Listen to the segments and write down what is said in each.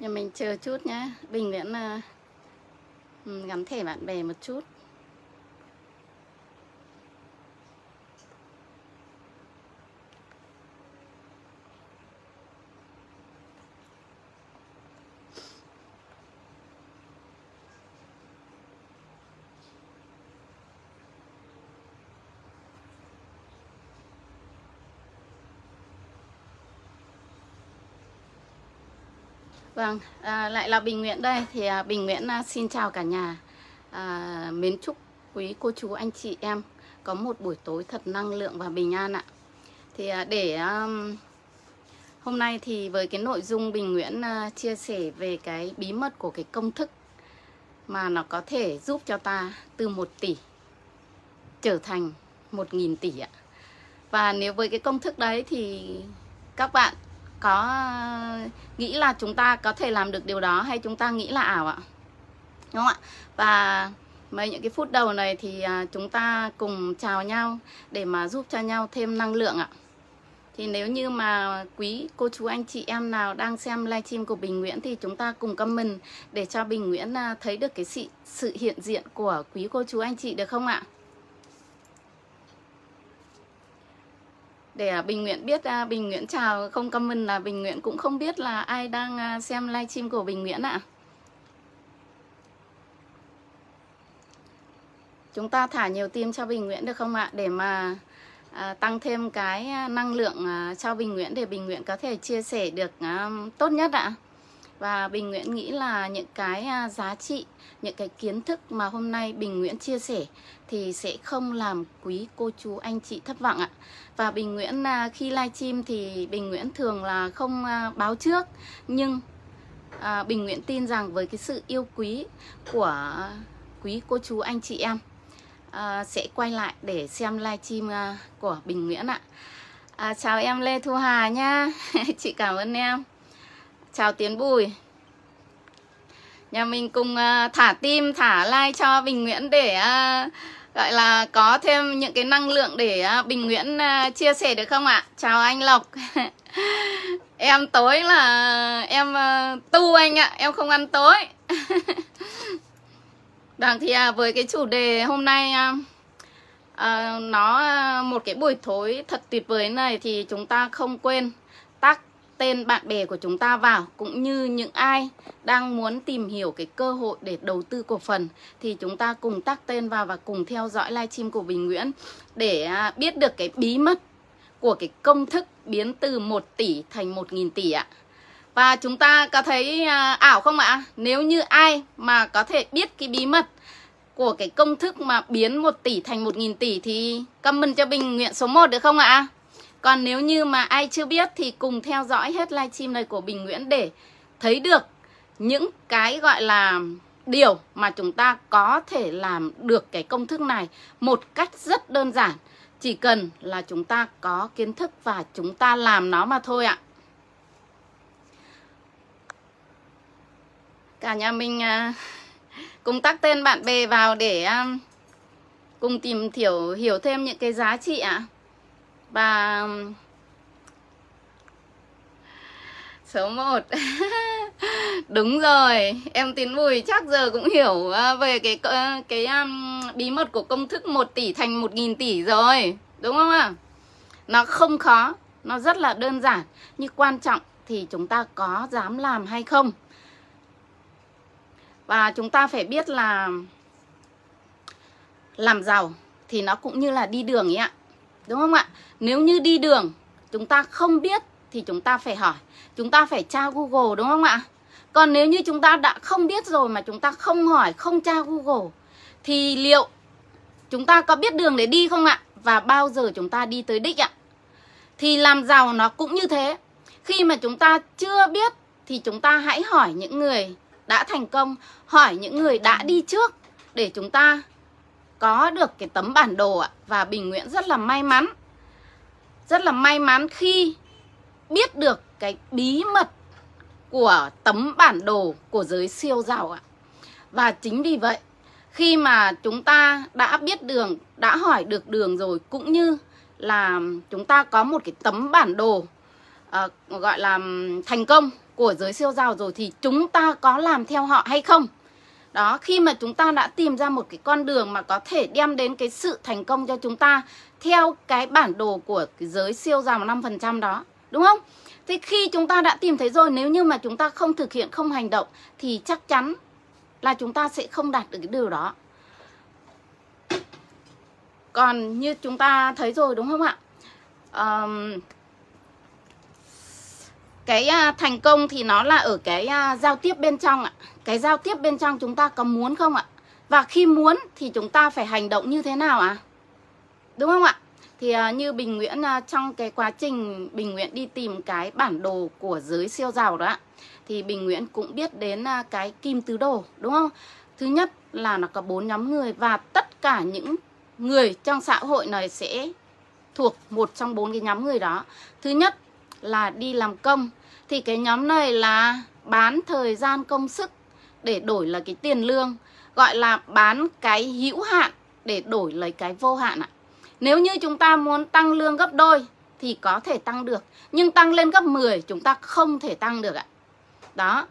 nhưng mình chờ chút nhé bình vẫn uh, ờ, ừ, gắn thẻ bạn bè một chút Vâng, à, lại là Bình Nguyễn đây thì à, Bình Nguyễn à, xin chào cả nhà à, Mến chúc quý cô chú anh chị em có một buổi tối thật năng lượng và bình an ạ Thì à, để à, hôm nay thì với cái nội dung Bình Nguyễn à, chia sẻ về cái bí mật của cái công thức Mà nó có thể giúp cho ta từ 1 tỷ trở thành 1.000 tỷ ạ Và nếu với cái công thức đấy thì các bạn có nghĩ là chúng ta có thể làm được điều đó hay chúng ta nghĩ là ảo ạ đúng không ạ và mấy những cái phút đầu này thì à, chúng ta cùng chào nhau để mà giúp cho nhau thêm năng lượng ạ thì nếu như mà quý cô chú anh chị em nào đang xem livestream của Bình Nguyễn thì chúng ta cùng comment để cho Bình Nguyễn à, thấy được cái sự, sự hiện diện của quý cô chú anh chị được không ạ? để à, Bình Nguyễn biết à, Bình Nguyễn chào không comment là Bình Nguyễn cũng không biết là ai đang à, xem livestream của Bình Nguyễn ạ. À. Chúng ta thả nhiều tim cho Bình Nguyễn được không ạ? Để mà tăng thêm cái năng lượng cho Bình Nguyễn để Bình Nguyễn có thể chia sẻ được tốt nhất ạ. Và Bình Nguyễn nghĩ là những cái giá trị, những cái kiến thức mà hôm nay Bình Nguyễn chia sẻ thì sẽ không làm quý cô chú anh chị thất vọng ạ và Bình Nguyễn à, khi livestream thì Bình Nguyễn thường là không à, báo trước nhưng à, Bình Nguyễn tin rằng với cái sự yêu quý của quý cô chú anh chị em sẽ quay lại để xem livestream à, của Bình Nguyễn ạ. À, chào em Lê Thu Hà nha. chị cảm ơn em. Chào Tiến Bùi. Nhà mình cùng thả tim, thả like cho Bình Nguyễn để gọi là có thêm những cái năng lượng để à, Bình Nguyễn à, chia sẻ được không ạ? Chào anh Lộc Em tối là em à, tu anh ạ, em không ăn tối Vâng thì với cái chủ đề hôm nay nó một cái buổi tối thật tuyệt vời này thì chúng ta không quên tác tên bạn bè của chúng ta vào cũng như những ai đang muốn tìm hiểu cái cơ hội để đầu tư cổ phần thì chúng ta cùng tác tên vào và cùng theo dõi livestream của Bình Nguyễn để à, biết được cái bí mật của cái công thức biến từ 1 tỷ thành 1.000 tỷ ạ. Và chúng ta có thấy à, ảo không ạ? Nếu như ai mà có thể biết cái bí mật của cái công thức mà biến 1 tỷ thành 1.000 tỷ thì comment cho Bình Nguyễn số 1 được không ạ? Còn nếu như mà ai chưa biết thì cùng theo dõi hết livestream này của Bình Nguyễn để thấy được những cái gọi là điều mà chúng ta có thể làm được cái công thức này một cách rất đơn giản. Chỉ cần là chúng ta có kiến thức và chúng ta làm nó mà thôi ạ. Cả nhà mình à, cùng tắt tên bạn bè vào để à, cùng tìm hiểu hiểu thêm những cái giá trị ạ. À và um, số 1 đúng rồi em tiến bùi chắc giờ cũng hiểu ờ, về cái cái um, bí mật của công thức 1 tỷ thành 1.000 tỷ rồi đúng không ạ nó không khó nó rất là đơn giản nhưng quan trọng thì chúng ta có dám làm hay không và chúng ta phải biết là làm giàu thì nó cũng như là đi đường ấy ạ đúng không ạ nếu như đi đường chúng ta không biết thì chúng ta phải hỏi chúng ta phải tra google đúng không ạ còn nếu như chúng ta đã không biết rồi mà chúng ta không hỏi không tra google thì liệu chúng ta có biết đường để đi không ạ và bao giờ chúng ta đi tới đích ạ thì làm giàu nó cũng như thế khi mà chúng ta chưa biết thì chúng ta hãy hỏi những người đã thành công hỏi những người đã đi trước để chúng ta có được cái tấm bản đồ ạ và Bình Nguyễn rất là may mắn. Rất là may mắn khi biết được cái bí mật của tấm bản đồ của giới siêu giàu ạ. Và chính vì vậy khi mà chúng ta đã biết đường, đã hỏi được đường rồi cũng như là chúng ta có một cái tấm bản đồ uh, gọi là thành công của giới siêu giàu rồi thì chúng ta có làm theo họ hay không? đó khi mà chúng ta đã tìm ra một cái con đường mà có thể đem đến cái sự thành công cho chúng ta theo cái bản đồ của cái giới siêu giàu 5% đó đúng không thế khi chúng ta đã tìm thấy rồi nếu như mà chúng ta không thực hiện không hành động thì chắc chắn là chúng ta sẽ không đạt được cái điều đó còn như chúng ta thấy rồi đúng không ạ um, cái à, thành công thì nó là ở cái à, giao tiếp bên trong ạ cái giao tiếp bên trong chúng ta có muốn không ạ và khi muốn thì chúng ta phải hành động như thế nào ạ à? đúng không ạ thì à, như bình nguyễn trong cái quá trình bình nguyễn đi tìm cái bản đồ của giới siêu giàu đó ạ thì bình nguyễn cũng biết đến cái kim tứ đồ đúng không thứ nhất là nó có bốn nhóm người và tất cả những người trong xã hội này sẽ thuộc một trong bốn cái nhóm người đó thứ nhất là đi làm công thì cái nhóm này là bán thời gian công sức để đổi là cái tiền lương gọi là bán cái hữu hạn để đổi lấy cái vô hạn ạ. Nếu như chúng ta muốn tăng lương gấp đôi thì có thể tăng được, nhưng tăng lên gấp 10 chúng ta không thể tăng được ạ. Đó.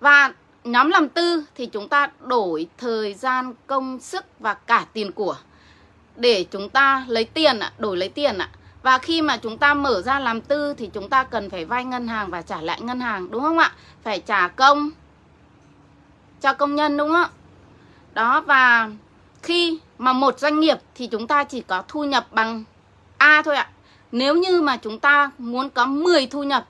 Và nhóm làm tư thì chúng ta đổi thời gian, công sức và cả tiền của để chúng ta lấy tiền ạ, đổi lấy tiền ạ. Và khi mà chúng ta mở ra làm tư thì chúng ta cần phải vay ngân hàng và trả lại ngân hàng đúng không ạ? Phải trả công cho công nhân đúng không ạ? Đó và khi mà một doanh nghiệp thì chúng ta chỉ có thu nhập bằng A thôi ạ. Nếu như mà chúng ta muốn có 10 thu nhập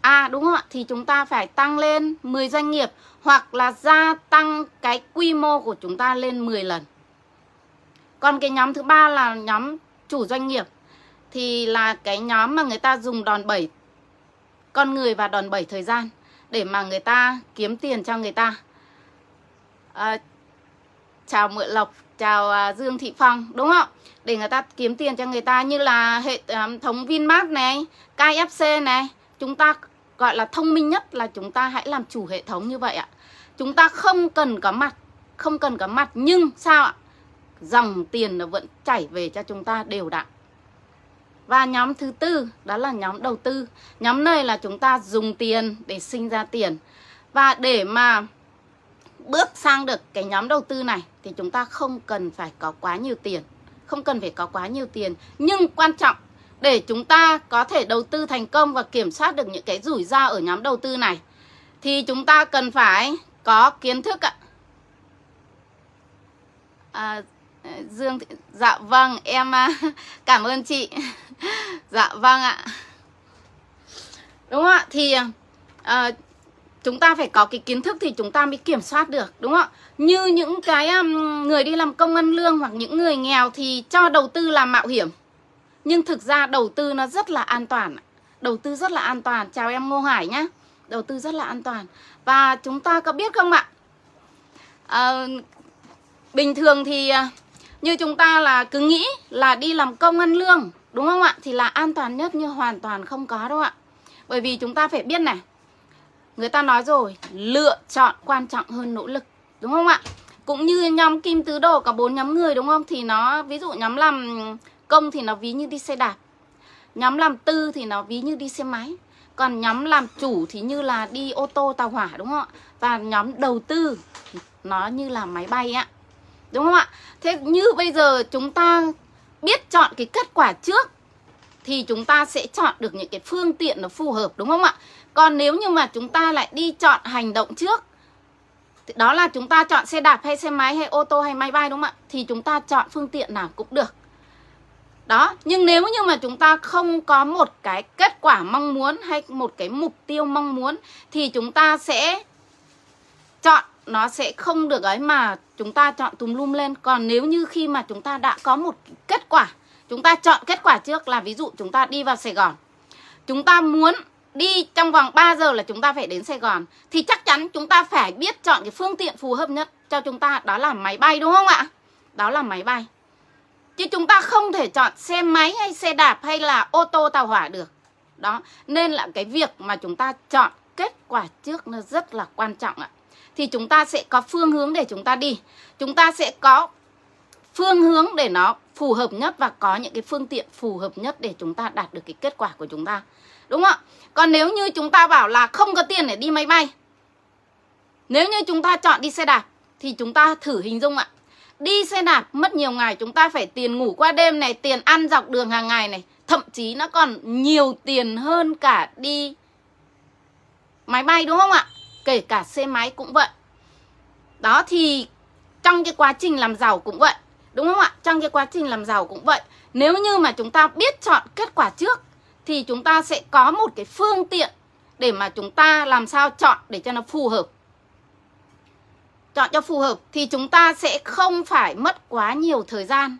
A đúng không ạ? Thì chúng ta phải tăng lên 10 doanh nghiệp hoặc là gia tăng cái quy mô của chúng ta lên 10 lần. Còn cái nhóm thứ ba là nhóm chủ doanh nghiệp thì là cái nhóm mà người ta dùng đòn bẩy con người và đòn bẩy thời gian để mà người ta kiếm tiền cho người ta. À, chào Mượn Lộc, chào à, Dương Thị Phong, đúng không? Để người ta kiếm tiền cho người ta như là hệ à, thống Vinmart này, KFC này, chúng ta gọi là thông minh nhất là chúng ta hãy làm chủ hệ thống như vậy ạ. Chúng ta không cần có mặt, không cần có mặt nhưng sao ạ? Dòng tiền nó vẫn chảy về cho chúng ta đều đặn. Và nhóm thứ tư đó là nhóm đầu tư. Nhóm này là chúng ta dùng tiền để sinh ra tiền. Và để mà bước sang được cái nhóm đầu tư này thì chúng ta không cần phải có quá nhiều tiền. Không cần phải có quá nhiều tiền. Nhưng quan trọng để chúng ta có thể đầu tư thành công và kiểm soát được những cái rủi ro ở nhóm đầu tư này thì chúng ta cần phải có kiến thức ạ. À, Dương dạ vâng em à, cảm ơn chị dạ vâng ạ đúng không ạ thì à, chúng ta phải có cái kiến thức thì chúng ta mới kiểm soát được đúng không ạ như những cái um, người đi làm công ăn lương hoặc những người nghèo thì cho đầu tư là mạo hiểm nhưng thực ra đầu tư nó rất là an toàn đầu tư rất là an toàn chào em ngô hải nhá đầu tư rất là an toàn và chúng ta có biết không ạ à, bình thường thì ờ, như chúng ta là cứ nghĩ là đi làm công ăn lương Đúng không ạ? Thì là an toàn nhất như hoàn toàn không có đâu ạ. Bởi vì chúng ta phải biết này, người ta nói rồi, lựa chọn quan trọng hơn nỗ lực. Đúng không ạ? Cũng như nhóm kim tứ đồ có bốn nhóm người đúng không? Thì nó, ví dụ nhóm làm công thì nó ví như đi xe đạp. Nhóm làm tư thì nó ví như đi xe máy. Còn nhóm làm chủ thì như là đi ô tô tàu hỏa đúng không ạ? Và nhóm đầu tư nó như là máy bay ạ. Đúng không ạ? Thế như bây giờ chúng ta biết chọn cái kết quả trước thì chúng ta sẽ chọn được những cái phương tiện nó phù hợp đúng không ạ? Còn nếu như mà chúng ta lại đi chọn hành động trước thì đó là chúng ta chọn xe đạp hay xe máy hay ô tô hay máy bay đúng không ạ? Thì chúng ta chọn phương tiện nào cũng được. Đó, nhưng nếu như mà chúng ta không có một cái kết quả mong muốn hay một cái mục tiêu mong muốn thì chúng ta sẽ chọn nó sẽ không được ấy mà chúng ta chọn tùm lum lên còn nếu như khi mà chúng ta đã có một kết quả chúng ta chọn kết quả trước là ví dụ chúng ta đi vào Sài Gòn chúng ta muốn đi trong vòng 3 giờ là chúng ta phải đến Sài Gòn thì chắc chắn chúng ta phải biết chọn cái phương tiện phù hợp nhất cho chúng ta đó là máy bay đúng không ạ đó là máy bay chứ chúng ta không thể chọn xe máy hay xe đạp hay là ô tô tàu hỏa được đó nên là cái việc mà chúng ta chọn kết quả trước nó rất là quan trọng ạ thì chúng ta sẽ có phương hướng để chúng ta đi chúng ta sẽ có phương hướng để nó phù hợp nhất và có những cái phương tiện phù hợp nhất để chúng ta đạt được cái kết quả của chúng ta đúng không còn nếu như chúng ta bảo là không có tiền để đi máy bay nếu như chúng ta chọn đi xe đạp thì chúng ta thử hình dung ạ đi xe đạp mất nhiều ngày chúng ta phải tiền ngủ qua đêm này tiền ăn dọc đường hàng ngày này thậm chí nó còn nhiều tiền hơn cả đi máy bay đúng không ạ kể cả xe máy cũng vậy đó thì trong cái quá trình làm giàu cũng vậy đúng không ạ trong cái quá trình làm giàu cũng vậy nếu như mà chúng ta biết chọn kết quả trước thì chúng ta sẽ có một cái phương tiện để mà chúng ta làm sao chọn để cho nó phù hợp chọn cho phù hợp thì chúng ta sẽ không phải mất quá nhiều thời gian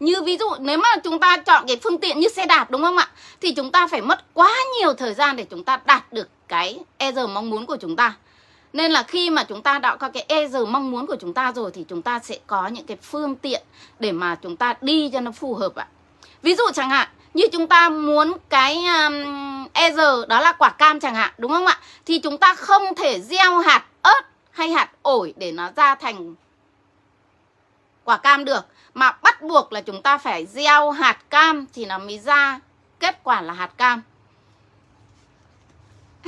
như ví dụ nếu mà chúng ta chọn cái phương tiện như xe đạp đúng không ạ thì chúng ta phải mất quá nhiều thời gian để chúng ta đạt được cái e giờ mong muốn của chúng ta nên là khi mà chúng ta đã có cái e giờ mong muốn của chúng ta rồi thì chúng ta sẽ có những cái phương tiện để mà chúng ta đi cho nó phù hợp ạ. Ví dụ chẳng hạn như chúng ta muốn cái um, e giờ đó là quả cam chẳng hạn đúng không ạ? Thì chúng ta không thể gieo hạt ớt hay hạt ổi để nó ra thành quả cam được mà bắt buộc là chúng ta phải gieo hạt cam thì nó mới ra kết quả là hạt cam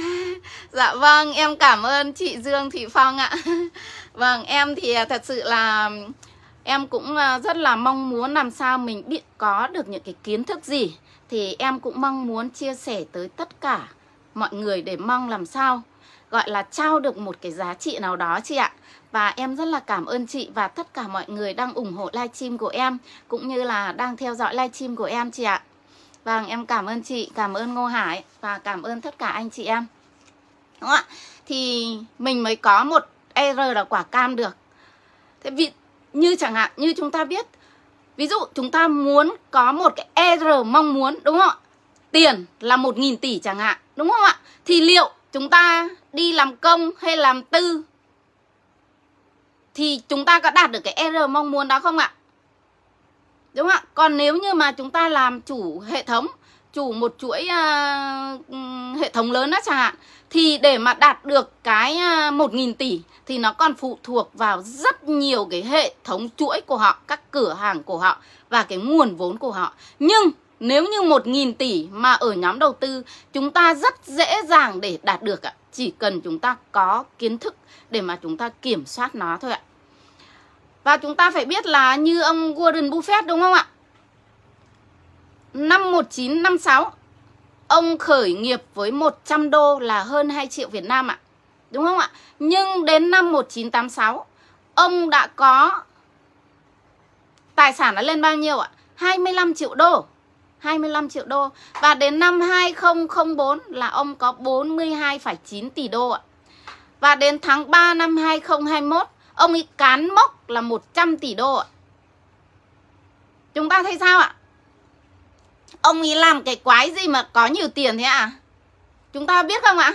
dạ vâng em cảm ơn chị dương thị phong ạ vâng em thì à, thật sự là em cũng à, rất là mong muốn làm sao mình biết có được những cái kiến thức gì thì em cũng mong muốn chia sẻ tới tất cả mọi người để mong làm sao gọi là trao được một cái giá trị nào đó chị ạ và em rất là cảm ơn chị và tất cả mọi người đang ủng hộ livestream của em cũng như là đang theo dõi livestream của em chị ạ Vâng, em cảm ơn chị, cảm ơn Ngô Hải và cảm ơn tất cả anh chị em. Đúng không ạ? Thì mình mới có một R là quả cam được. Thế vì như chẳng hạn như chúng ta biết, ví dụ chúng ta muốn có một cái R mong muốn đúng không ạ? Tiền là 1.000 tỷ chẳng hạn, đúng không ạ? Thì liệu chúng ta đi làm công hay làm tư thì chúng ta có đạt được cái R mong muốn đó không ạ? đúng không ạ còn nếu như mà chúng ta làm chủ hệ thống chủ một chuỗi uh, hệ thống lớn đó chẳng hạn thì để mà đạt được cái ờ, một nghìn tỷ thì nó còn phụ thuộc vào rất nhiều cái hệ thống chuỗi của họ, các cửa hàng của họ và cái nguồn vốn của họ. Nhưng nếu như một nghìn tỷ mà ở nhóm đầu tư chúng ta rất dễ dàng để đạt được ạ. Chỉ cần chúng ta có kiến thức để mà chúng ta kiểm soát nó thôi ạ. Và chúng ta phải biết là như ông Warren Buffett đúng không ạ? Năm 1956, ông khởi nghiệp với 100 đô là hơn 2 triệu Việt Nam ạ. Đúng không ạ? Nhưng đến năm 1986, ông đã có tài sản đã lên bao nhiêu ạ? 25 triệu đô. 25 triệu đô và đến năm 2004 là ông có 42,9 tỷ đô ạ. Và đến tháng 3 năm 2021 Ông ấy cán mốc là 100 tỷ đô ạ. Chúng ta thấy sao ạ? Ông ấy làm cái quái gì mà có nhiều tiền thế ạ? À? Chúng ta biết không ạ?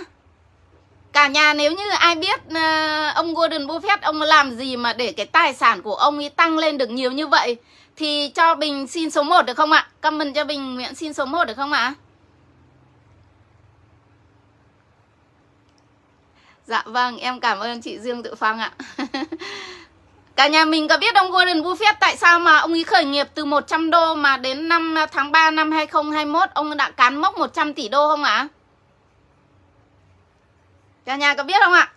Cả nhà nếu như ai biết ờ, ông Gordon Buffett ông làm gì mà để cái tài sản của ông ấy tăng lên được nhiều như vậy thì cho Bình xin số 1 được không ạ? Comment cho Bình nguyện xin số 1 được không ạ? Dạ vâng, em cảm ơn chị Dương Tự Phong ạ. Cả nhà mình có biết ông Warren Buffett tại sao mà ông ấy khởi nghiệp từ 100 đô mà đến năm tháng 3 năm 2021 ông đã cán mốc 100 tỷ đô không ạ? Cả nhà có biết không ạ?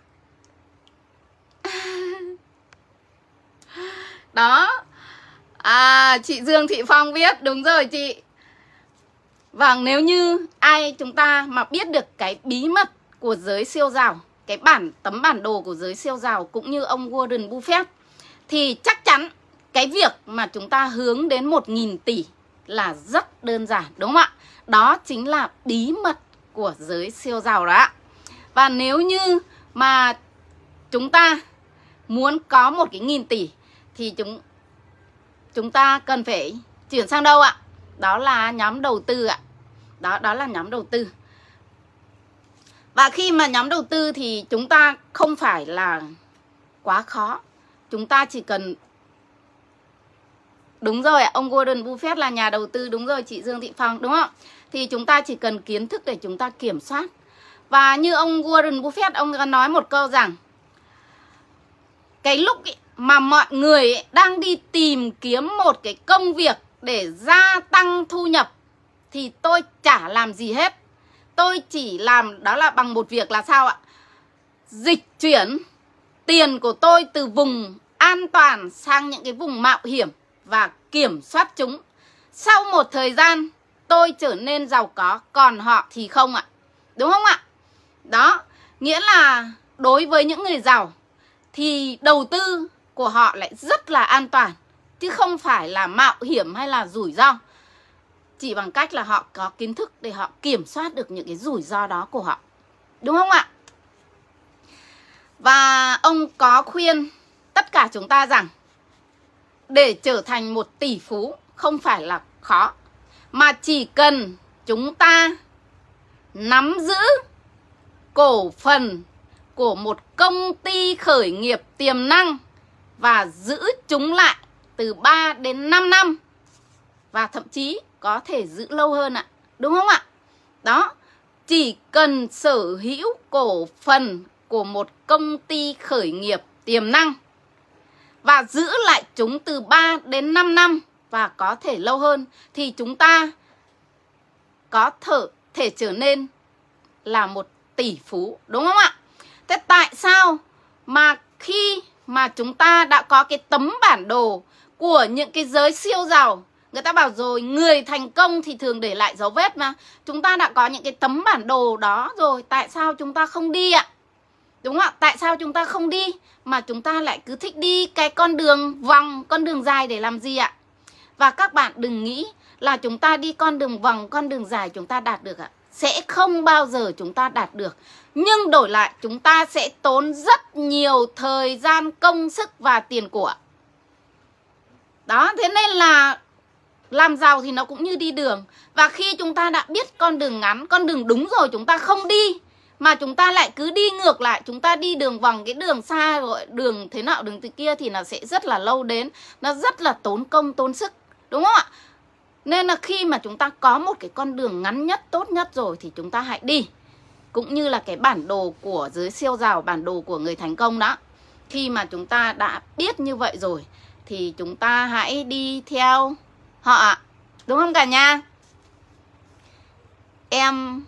Đó. À chị Dương Thị Phong biết, đúng rồi chị. Vâng, nếu như ai chúng ta mà biết được cái bí mật của giới siêu giàu cái bản tấm bản đồ của giới siêu giàu cũng như ông Warren Buffett thì chắc chắn cái việc mà chúng ta hướng đến 1.000 tỷ là rất đơn giản đúng không ạ? Đó chính là bí mật của giới siêu giàu đó ạ. Và nếu như mà chúng ta muốn có một cái nghìn tỷ thì chúng chúng ta cần phải chuyển sang đâu ạ? Đó là nhóm đầu tư ạ. Đó đó là nhóm đầu tư và khi mà nhóm đầu tư thì chúng ta không phải là quá khó chúng ta chỉ cần đúng rồi ông Gordon Buffett là nhà đầu tư đúng rồi chị Dương Thị Phong đúng không thì chúng ta chỉ cần kiến thức để chúng ta kiểm soát và như ông Warren Buffett ông có nói một câu rằng cái lúc mà mọi người đang đi tìm kiếm một cái công việc để gia tăng thu nhập thì tôi chả làm gì hết tôi chỉ làm đó là bằng một việc là sao ạ dịch chuyển tiền của tôi từ vùng an toàn sang những cái vùng mạo hiểm và kiểm soát chúng sau một thời gian tôi trở nên giàu có còn họ thì không ạ đúng không ạ đó nghĩa là đối với những người giàu thì đầu tư của họ lại rất là an toàn chứ không phải là mạo hiểm hay là rủi ro chỉ bằng cách là họ có kiến thức để họ kiểm soát được những cái rủi ro đó của họ đúng không ạ và ông có khuyên tất cả chúng ta rằng để trở thành một tỷ phú không phải là khó mà chỉ cần chúng ta nắm giữ cổ phần của một công ty khởi nghiệp tiềm năng và giữ chúng lại từ 3 đến 5 năm và thậm chí có thể giữ lâu hơn ạ. Đúng không ạ? Đó, chỉ cần sở hữu cổ phần của một công ty khởi nghiệp tiềm năng và giữ lại chúng từ 3 đến 5 năm và có thể lâu hơn thì chúng ta có thể thể trở nên là một tỷ phú đúng không ạ? Thế tại sao mà khi mà chúng ta đã có cái tấm bản đồ của những cái giới siêu giàu Người ta bảo rồi người thành công thì thường để lại dấu vết mà Chúng ta đã có những cái tấm bản đồ đó rồi Tại sao chúng ta không đi ạ? Đúng không ạ? Tại sao chúng ta không đi Mà chúng ta lại cứ thích đi cái con đường vòng Con đường dài để làm gì ạ? Và các bạn đừng nghĩ là chúng ta đi con đường vòng Con đường dài chúng ta đạt được ạ Sẽ không bao giờ chúng ta đạt được Nhưng đổi lại chúng ta sẽ tốn rất nhiều thời gian công sức và tiền của Đó, thế nên là làm giàu thì nó cũng như đi đường và khi chúng ta đã biết con đường ngắn con đường đúng rồi chúng ta không đi mà chúng ta lại cứ đi ngược lại chúng ta đi đường vòng cái đường xa gọi đường thế nào đường thế kia thì nó sẽ rất là lâu đến nó rất là tốn công tốn sức đúng không ạ nên là khi mà chúng ta có một cái con đường ngắn nhất tốt nhất rồi thì chúng ta hãy đi cũng như là cái bản đồ của giới siêu giàu bản đồ của người thành công đó khi mà chúng ta đã biết như vậy rồi thì chúng ta hãy đi theo họ đúng không cả nhà em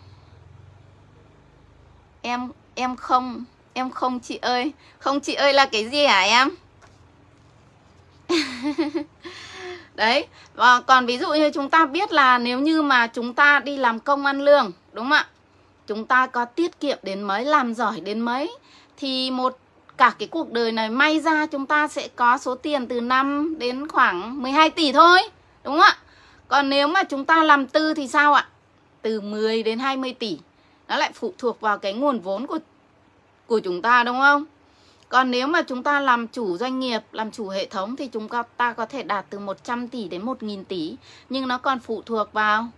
em em không em không chị ơi không chị ơi là cái gì hả em đấy và còn ví dụ như chúng ta biết là nếu như mà chúng ta đi làm công ăn lương đúng không ạ chúng ta có tiết kiệm đến mấy làm giỏi đến mấy thì một cả cái cuộc đời này may ra chúng ta sẽ có số tiền từ 5 đến khoảng 12 tỷ thôi Đúng không ạ? Còn nếu mà chúng ta làm tư thì sao ạ? Từ 10 đến 20 tỷ. Nó lại phụ thuộc vào cái nguồn vốn của của chúng ta đúng không? Còn nếu mà chúng ta làm chủ doanh nghiệp, làm chủ hệ thống thì chúng ta có thể đạt từ 100 tỷ đến 1.000 tỷ. Nhưng nó còn phụ thuộc vào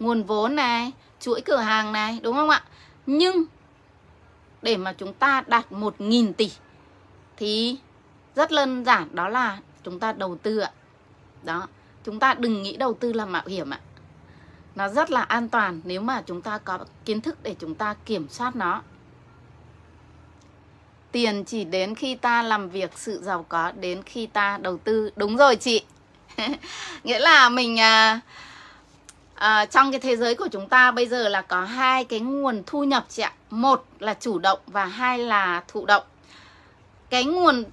nguồn vốn này, chuỗi cửa hàng này, đúng không ạ? Nhưng để mà chúng ta đạt 1.000 tỷ thì rất đơn giản đó là chúng ta đầu tư ạ. Đó chúng ta đừng nghĩ đầu tư là mạo hiểm ạ nó rất là an toàn nếu mà chúng ta có kiến thức để chúng ta kiểm soát nó tiền chỉ đến khi ta làm việc sự giàu có đến khi ta đầu tư đúng rồi chị nghĩa là mình à, à, trong cái thế giới của chúng ta bây giờ là có hai cái nguồn thu nhập chị ạ một là chủ động và hai là thụ động cái nguồn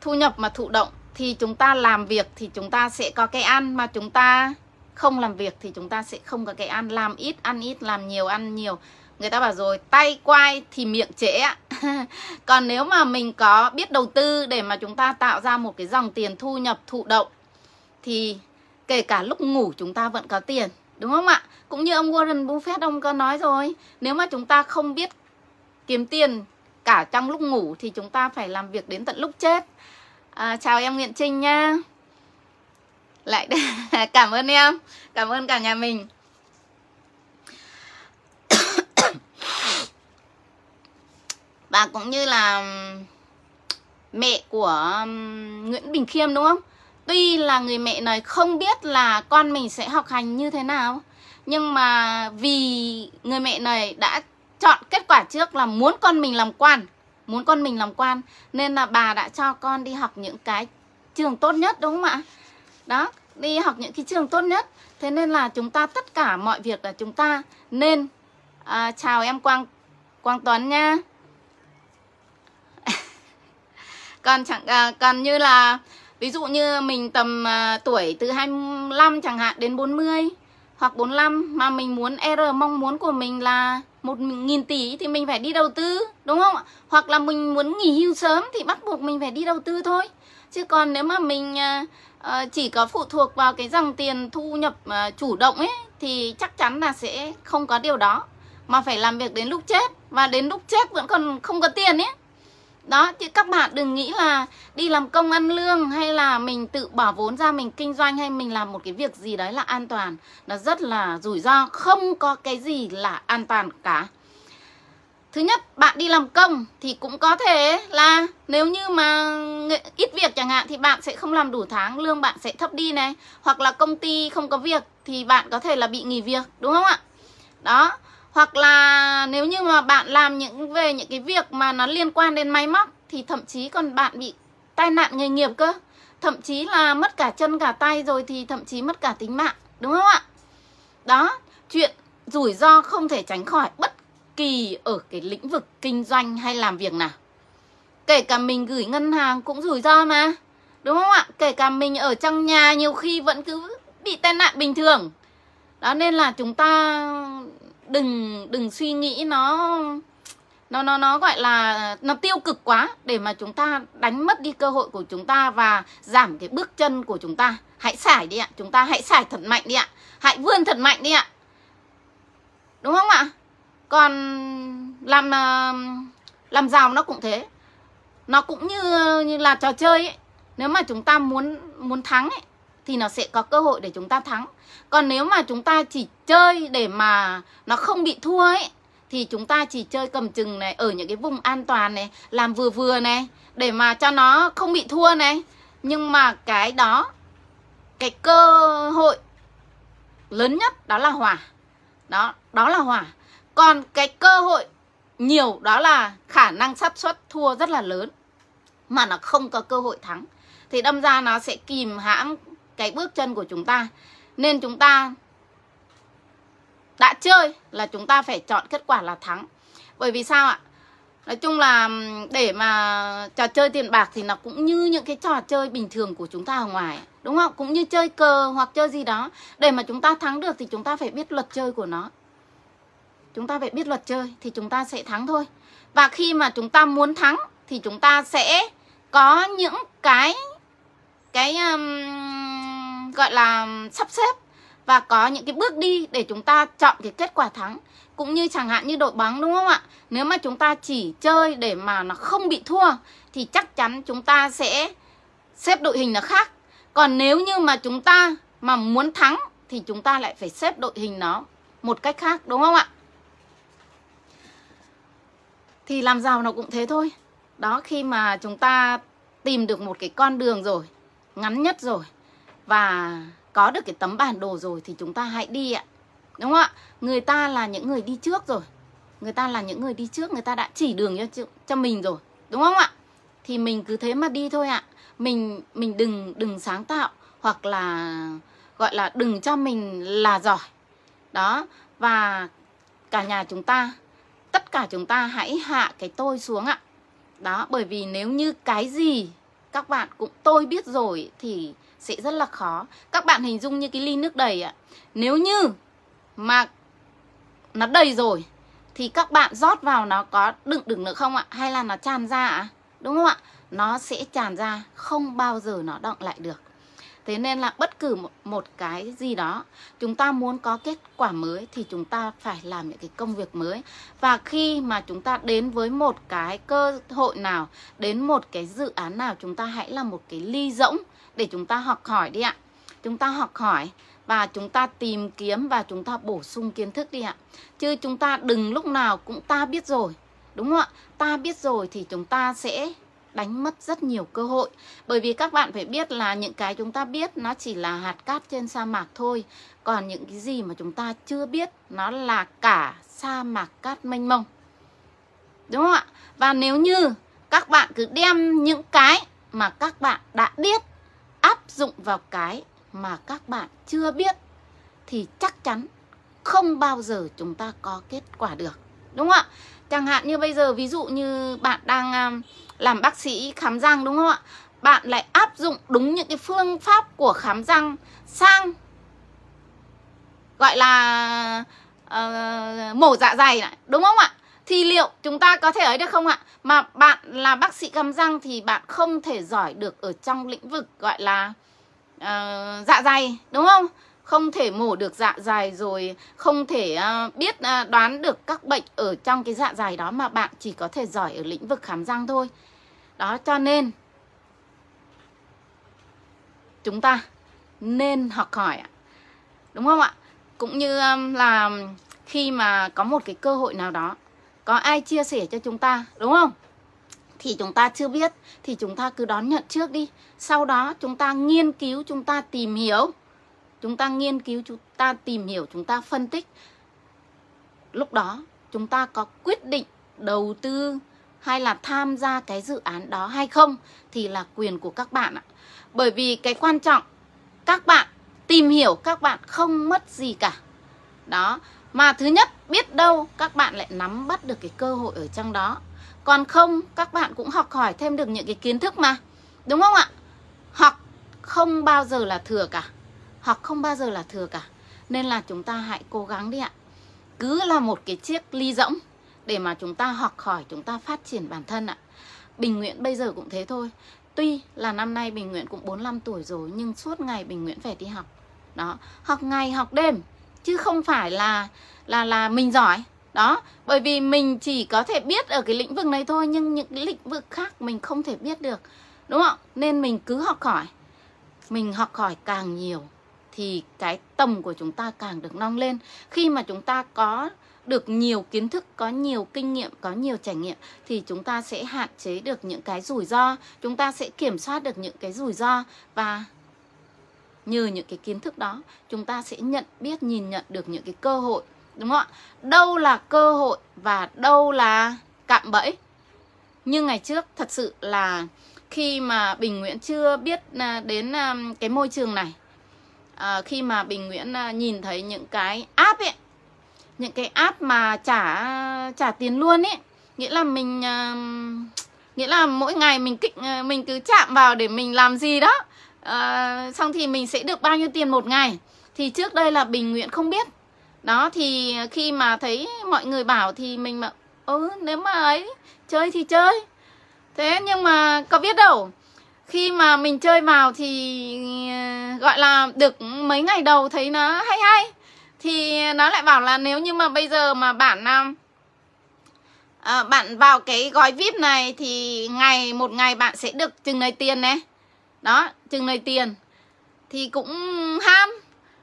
thu nhập mà thụ động thì chúng ta làm việc thì chúng ta sẽ có cái ăn mà chúng ta không làm việc thì chúng ta sẽ không có cái ăn làm ít ăn ít làm nhiều ăn nhiều người ta bảo rồi tay quay thì miệng trễ còn nếu mà mình có biết đầu tư để mà chúng ta tạo ra một cái dòng tiền thu nhập thụ động thì kể cả lúc ngủ chúng ta vẫn có tiền đúng không ạ cũng như ông Warren Buffett ông có nói rồi nếu mà chúng ta không biết kiếm tiền cả trong lúc ngủ thì chúng ta phải làm việc đến tận lúc chết à, chào em Nguyễn Trinh nhá lại cảm ơn em cảm ơn cả nhà mình và cũng như là mẹ của Nguyễn Bình Khiêm đúng không? Tuy là người mẹ này không biết là con mình sẽ học hành như thế nào Nhưng mà vì người mẹ này đã chọn kết quả trước là muốn con mình làm quan muốn con mình làm quan nên là bà đã cho con đi học những cái trường tốt nhất đúng không ạ đó đi học những cái trường tốt nhất thế nên là chúng ta tất cả mọi việc là chúng ta nên à, chào em quang quang tuấn nha còn chẳng à, còn như là ví dụ như mình tầm à, tuổi từ 25 chẳng hạn đến 40 hoặc 45 mà mình muốn R mong muốn của mình là 1.000 tỷ thì mình phải đi đầu tư đúng không ạ? Hoặc là mình muốn nghỉ hưu sớm thì bắt buộc mình phải đi đầu tư thôi. Chứ còn nếu mà mình ờ, ờ, chỉ có phụ thuộc vào cái dòng tiền thu nhập ờ, chủ động ấy thì chắc chắn là sẽ không có điều đó mà phải làm việc đến lúc chết và đến lúc chết vẫn còn không có tiền ấy đó chứ các bạn đừng nghĩ là đi làm công ăn lương hay là mình tự bỏ vốn ra mình kinh doanh hay mình làm một cái việc gì đấy là an toàn nó rất là rủi ro không có cái gì là an toàn cả thứ nhất bạn đi làm công thì cũng có thể là nếu như mà ít việc chẳng hạn thì bạn sẽ không làm đủ tháng lương bạn sẽ thấp đi này hoặc là công ty không có việc thì bạn có thể là bị nghỉ việc đúng không ạ đó hoặc là nếu như mà bạn làm những về những cái việc mà nó liên quan đến máy móc thì thậm chí còn bạn bị tai nạn nghề nghiệp cơ thậm chí là mất cả chân cả tay rồi thì thậm chí mất cả tính mạng đúng không ạ đó chuyện rủi ro không thể tránh khỏi bất kỳ ở cái lĩnh vực kinh doanh hay làm việc nào kể cả mình gửi ngân hàng cũng rủi ro mà đúng không ạ kể cả mình ở trong nhà nhiều khi vẫn cứ bị tai nạn bình thường đó nên là chúng ta đừng đừng suy nghĩ nó nó nó nó gọi là nó tiêu cực quá để mà chúng ta đánh mất đi cơ hội của chúng ta và giảm cái bước chân của chúng ta hãy xải đi ạ chúng ta hãy xải thật mạnh đi ạ hãy vươn thật mạnh đi ạ đúng không ạ còn làm ờ, làm giàu nó cũng thế nó cũng như như là trò chơi ấy. nếu mà chúng ta muốn muốn thắng ấy thì nó sẽ có cơ hội để chúng ta thắng còn nếu mà chúng ta chỉ chơi để mà nó không bị thua ấy thì chúng ta chỉ chơi cầm chừng này ở những cái vùng an toàn này làm vừa vừa này để mà cho nó không bị thua này nhưng mà cái đó cái cơ hội lớn nhất đó là hòa, đó đó là hòa. còn cái cơ hội nhiều đó là khả năng sắp xuất thua rất là lớn mà nó không có cơ hội thắng thì đâm ra nó sẽ kìm hãm cái bước chân của chúng ta nên chúng ta đã chơi là chúng ta phải chọn kết quả là thắng bởi vì sao ạ nói chung là để mà trò chơi tiền bạc thì nó cũng như những cái trò chơi bình thường của chúng ta ở ngoài đúng không cũng như chơi cờ hoặc chơi gì đó để mà chúng ta thắng được thì chúng ta phải biết luật chơi của nó chúng ta phải biết luật chơi thì chúng ta sẽ thắng thôi và khi mà chúng ta muốn thắng thì chúng ta sẽ có những cái cái um, gọi là sắp xếp và có những cái bước đi để chúng ta chọn cái kết quả thắng cũng như chẳng hạn như đội bóng đúng không ạ nếu mà chúng ta chỉ chơi để mà nó không bị thua thì chắc chắn chúng ta sẽ xếp đội hình là khác còn nếu như mà chúng ta mà muốn thắng thì chúng ta lại phải xếp đội hình nó một cách khác đúng không ạ thì làm giàu nó cũng thế thôi đó khi mà chúng ta tìm được một cái con đường rồi ngắn nhất rồi và có được cái tấm bản đồ rồi thì chúng ta hãy đi ạ đúng không ạ người ta là những người đi trước rồi người ta là những người đi trước người ta đã chỉ đường cho cho mình rồi đúng không ạ thì mình cứ thế mà đi thôi ạ mình mình đừng đừng sáng tạo hoặc là gọi là đừng cho mình là giỏi đó và cả nhà chúng ta tất cả chúng ta hãy hạ cái tôi xuống ạ đó bởi vì nếu như cái gì các bạn cũng tôi biết rồi thì sẽ rất là khó các bạn hình dung như cái ly nước đầy ạ nếu như mà nó đầy rồi thì các bạn rót vào nó có đựng được nữa không ạ hay là nó tràn ra ạ đúng không ạ nó sẽ tràn ra không bao giờ nó động lại được thế nên là bất cứ một cái gì đó chúng ta muốn có kết quả mới thì chúng ta phải làm những cái công việc mới và khi mà chúng ta đến với một cái cơ hội nào đến một cái dự án nào chúng ta hãy là một cái ly rỗng để chúng ta học hỏi đi ạ chúng ta học hỏi và chúng ta tìm kiếm và chúng ta bổ sung kiến thức đi ạ chứ chúng ta đừng lúc nào cũng ta biết rồi đúng không ạ ta biết rồi thì chúng ta sẽ đánh mất rất nhiều cơ hội bởi vì các bạn phải biết là những cái chúng ta biết nó chỉ là hạt cát trên sa mạc thôi còn những cái gì mà chúng ta chưa biết nó là cả sa mạc cát mênh mông đúng không ạ và nếu như các bạn cứ đem những cái mà các bạn đã biết áp dụng vào cái mà các bạn chưa biết thì chắc chắn không bao giờ chúng ta có kết quả được đúng không ạ chẳng hạn như bây giờ ví dụ như bạn đang à, làm bác sĩ khám răng đúng không ạ bạn lại áp dụng đúng những cái phương pháp của khám răng sang gọi là uh, mổ dạ dày này đúng không ạ thì liệu chúng ta có thể ấy được không ạ? Mà bạn là bác sĩ cắm răng thì bạn không thể giỏi được ở trong lĩnh vực gọi là uh, dạ dày đúng không? Không thể mổ được dạ dày rồi không thể uh, biết uh, đoán được các bệnh ở trong cái dạ dày đó mà bạn chỉ có thể giỏi ở lĩnh vực khám răng thôi. Đó cho nên chúng ta nên học hỏi ạ. Đúng không ạ? Cũng như um, là khi mà có một cái cơ hội nào đó có ai chia sẻ cho chúng ta đúng không thì chúng ta chưa biết thì chúng ta cứ đón nhận trước đi sau đó chúng ta nghiên cứu chúng ta tìm hiểu chúng ta nghiên cứu chúng ta tìm hiểu chúng ta phân tích lúc đó chúng ta có quyết định đầu tư hay là tham gia cái dự án đó hay không thì là quyền của các bạn ạ bởi vì cái quan trọng các bạn tìm hiểu các bạn không mất gì cả đó mà thứ nhất biết đâu các bạn lại nắm bắt được cái cơ hội ở trong đó Còn không các bạn cũng học hỏi thêm được những cái kiến thức mà Đúng không ạ? Học không bao giờ là thừa cả Học không bao giờ là thừa cả Nên là chúng ta hãy cố gắng đi ạ Cứ là một cái chiếc ly rỗng Để mà chúng ta học hỏi, chúng ta phát triển bản thân ạ Bình Nguyễn bây giờ cũng thế thôi Tuy là năm nay Bình Nguyễn cũng 45 tuổi rồi Nhưng suốt ngày Bình Nguyễn phải đi học Đó, học ngày, học đêm chứ không phải là là là mình giỏi đó bởi vì mình chỉ có thể biết ở cái lĩnh vực này thôi nhưng những cái lĩnh vực khác mình không thể biết được đúng không nên mình cứ học hỏi mình học hỏi càng nhiều thì cái tầm của chúng ta càng được nâng lên khi mà chúng ta có được nhiều kiến thức có nhiều kinh nghiệm có nhiều trải nghiệm thì chúng ta sẽ hạn chế được những cái rủi ro chúng ta sẽ kiểm soát được những cái rủi ro và nhờ những cái kiến thức đó chúng ta sẽ nhận biết nhìn nhận được những cái cơ hội đúng không ạ đâu là cơ hội và đâu là cạm bẫy như ngày trước thật sự là khi mà bình nguyễn chưa biết à, đến à, cái môi trường này à, khi mà bình nguyễn nhìn thấy những cái app ấy những cái app mà trả trả tiền luôn ấy nghĩa là mình nghĩa là mỗi ngày mình kích mình cứ chạm vào để mình làm gì đó à, xong thì mình sẽ được bao nhiêu tiền một ngày thì trước đây là bình nguyện không biết đó thì khi mà thấy mọi người bảo thì mình mà ừ nếu mà ấy chơi thì chơi thế nhưng mà có biết đâu khi mà mình chơi vào thì ờ, gọi là được mấy ngày đầu thấy nó hay hay thì nó lại bảo là nếu như mà bây giờ mà bạn à, bạn vào cái gói vip này thì ngày một ngày bạn sẽ được chừng này tiền này đó chừng này tiền thì cũng ham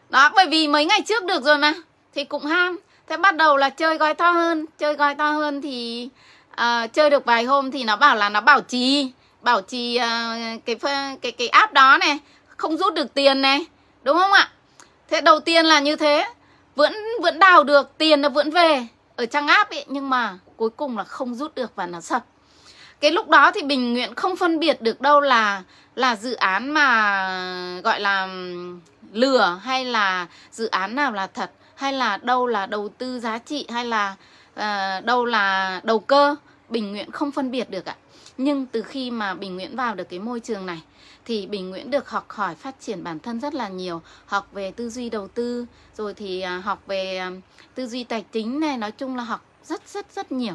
đó bởi vì mấy ngày trước được rồi mà thì cũng ham thế bắt đầu là chơi gói to hơn chơi gói to hơn thì uh, chơi được vài hôm thì nó bảo là nó bảo trì bảo trì uh, cái cái cái app đó này không rút được tiền này đúng không ạ thế đầu tiên là như thế vẫn vẫn đào được tiền nó vẫn về ở trang app ấy nhưng mà cuối cùng là không rút được và nó sập cái lúc đó thì bình nguyện không phân biệt được đâu là là dự án mà gọi là lừa hay là dự án nào là thật hay là đâu là đầu tư giá trị hay là uh, đâu là đầu cơ bình nguyện không phân biệt được ạ nhưng từ khi mà bình nguyện vào được cái môi trường này thì bình nguyễn được học hỏi phát triển bản thân rất là nhiều học về tư duy đầu tư rồi thì à, học về tư duy tài chính này nói chung là học rất rất rất nhiều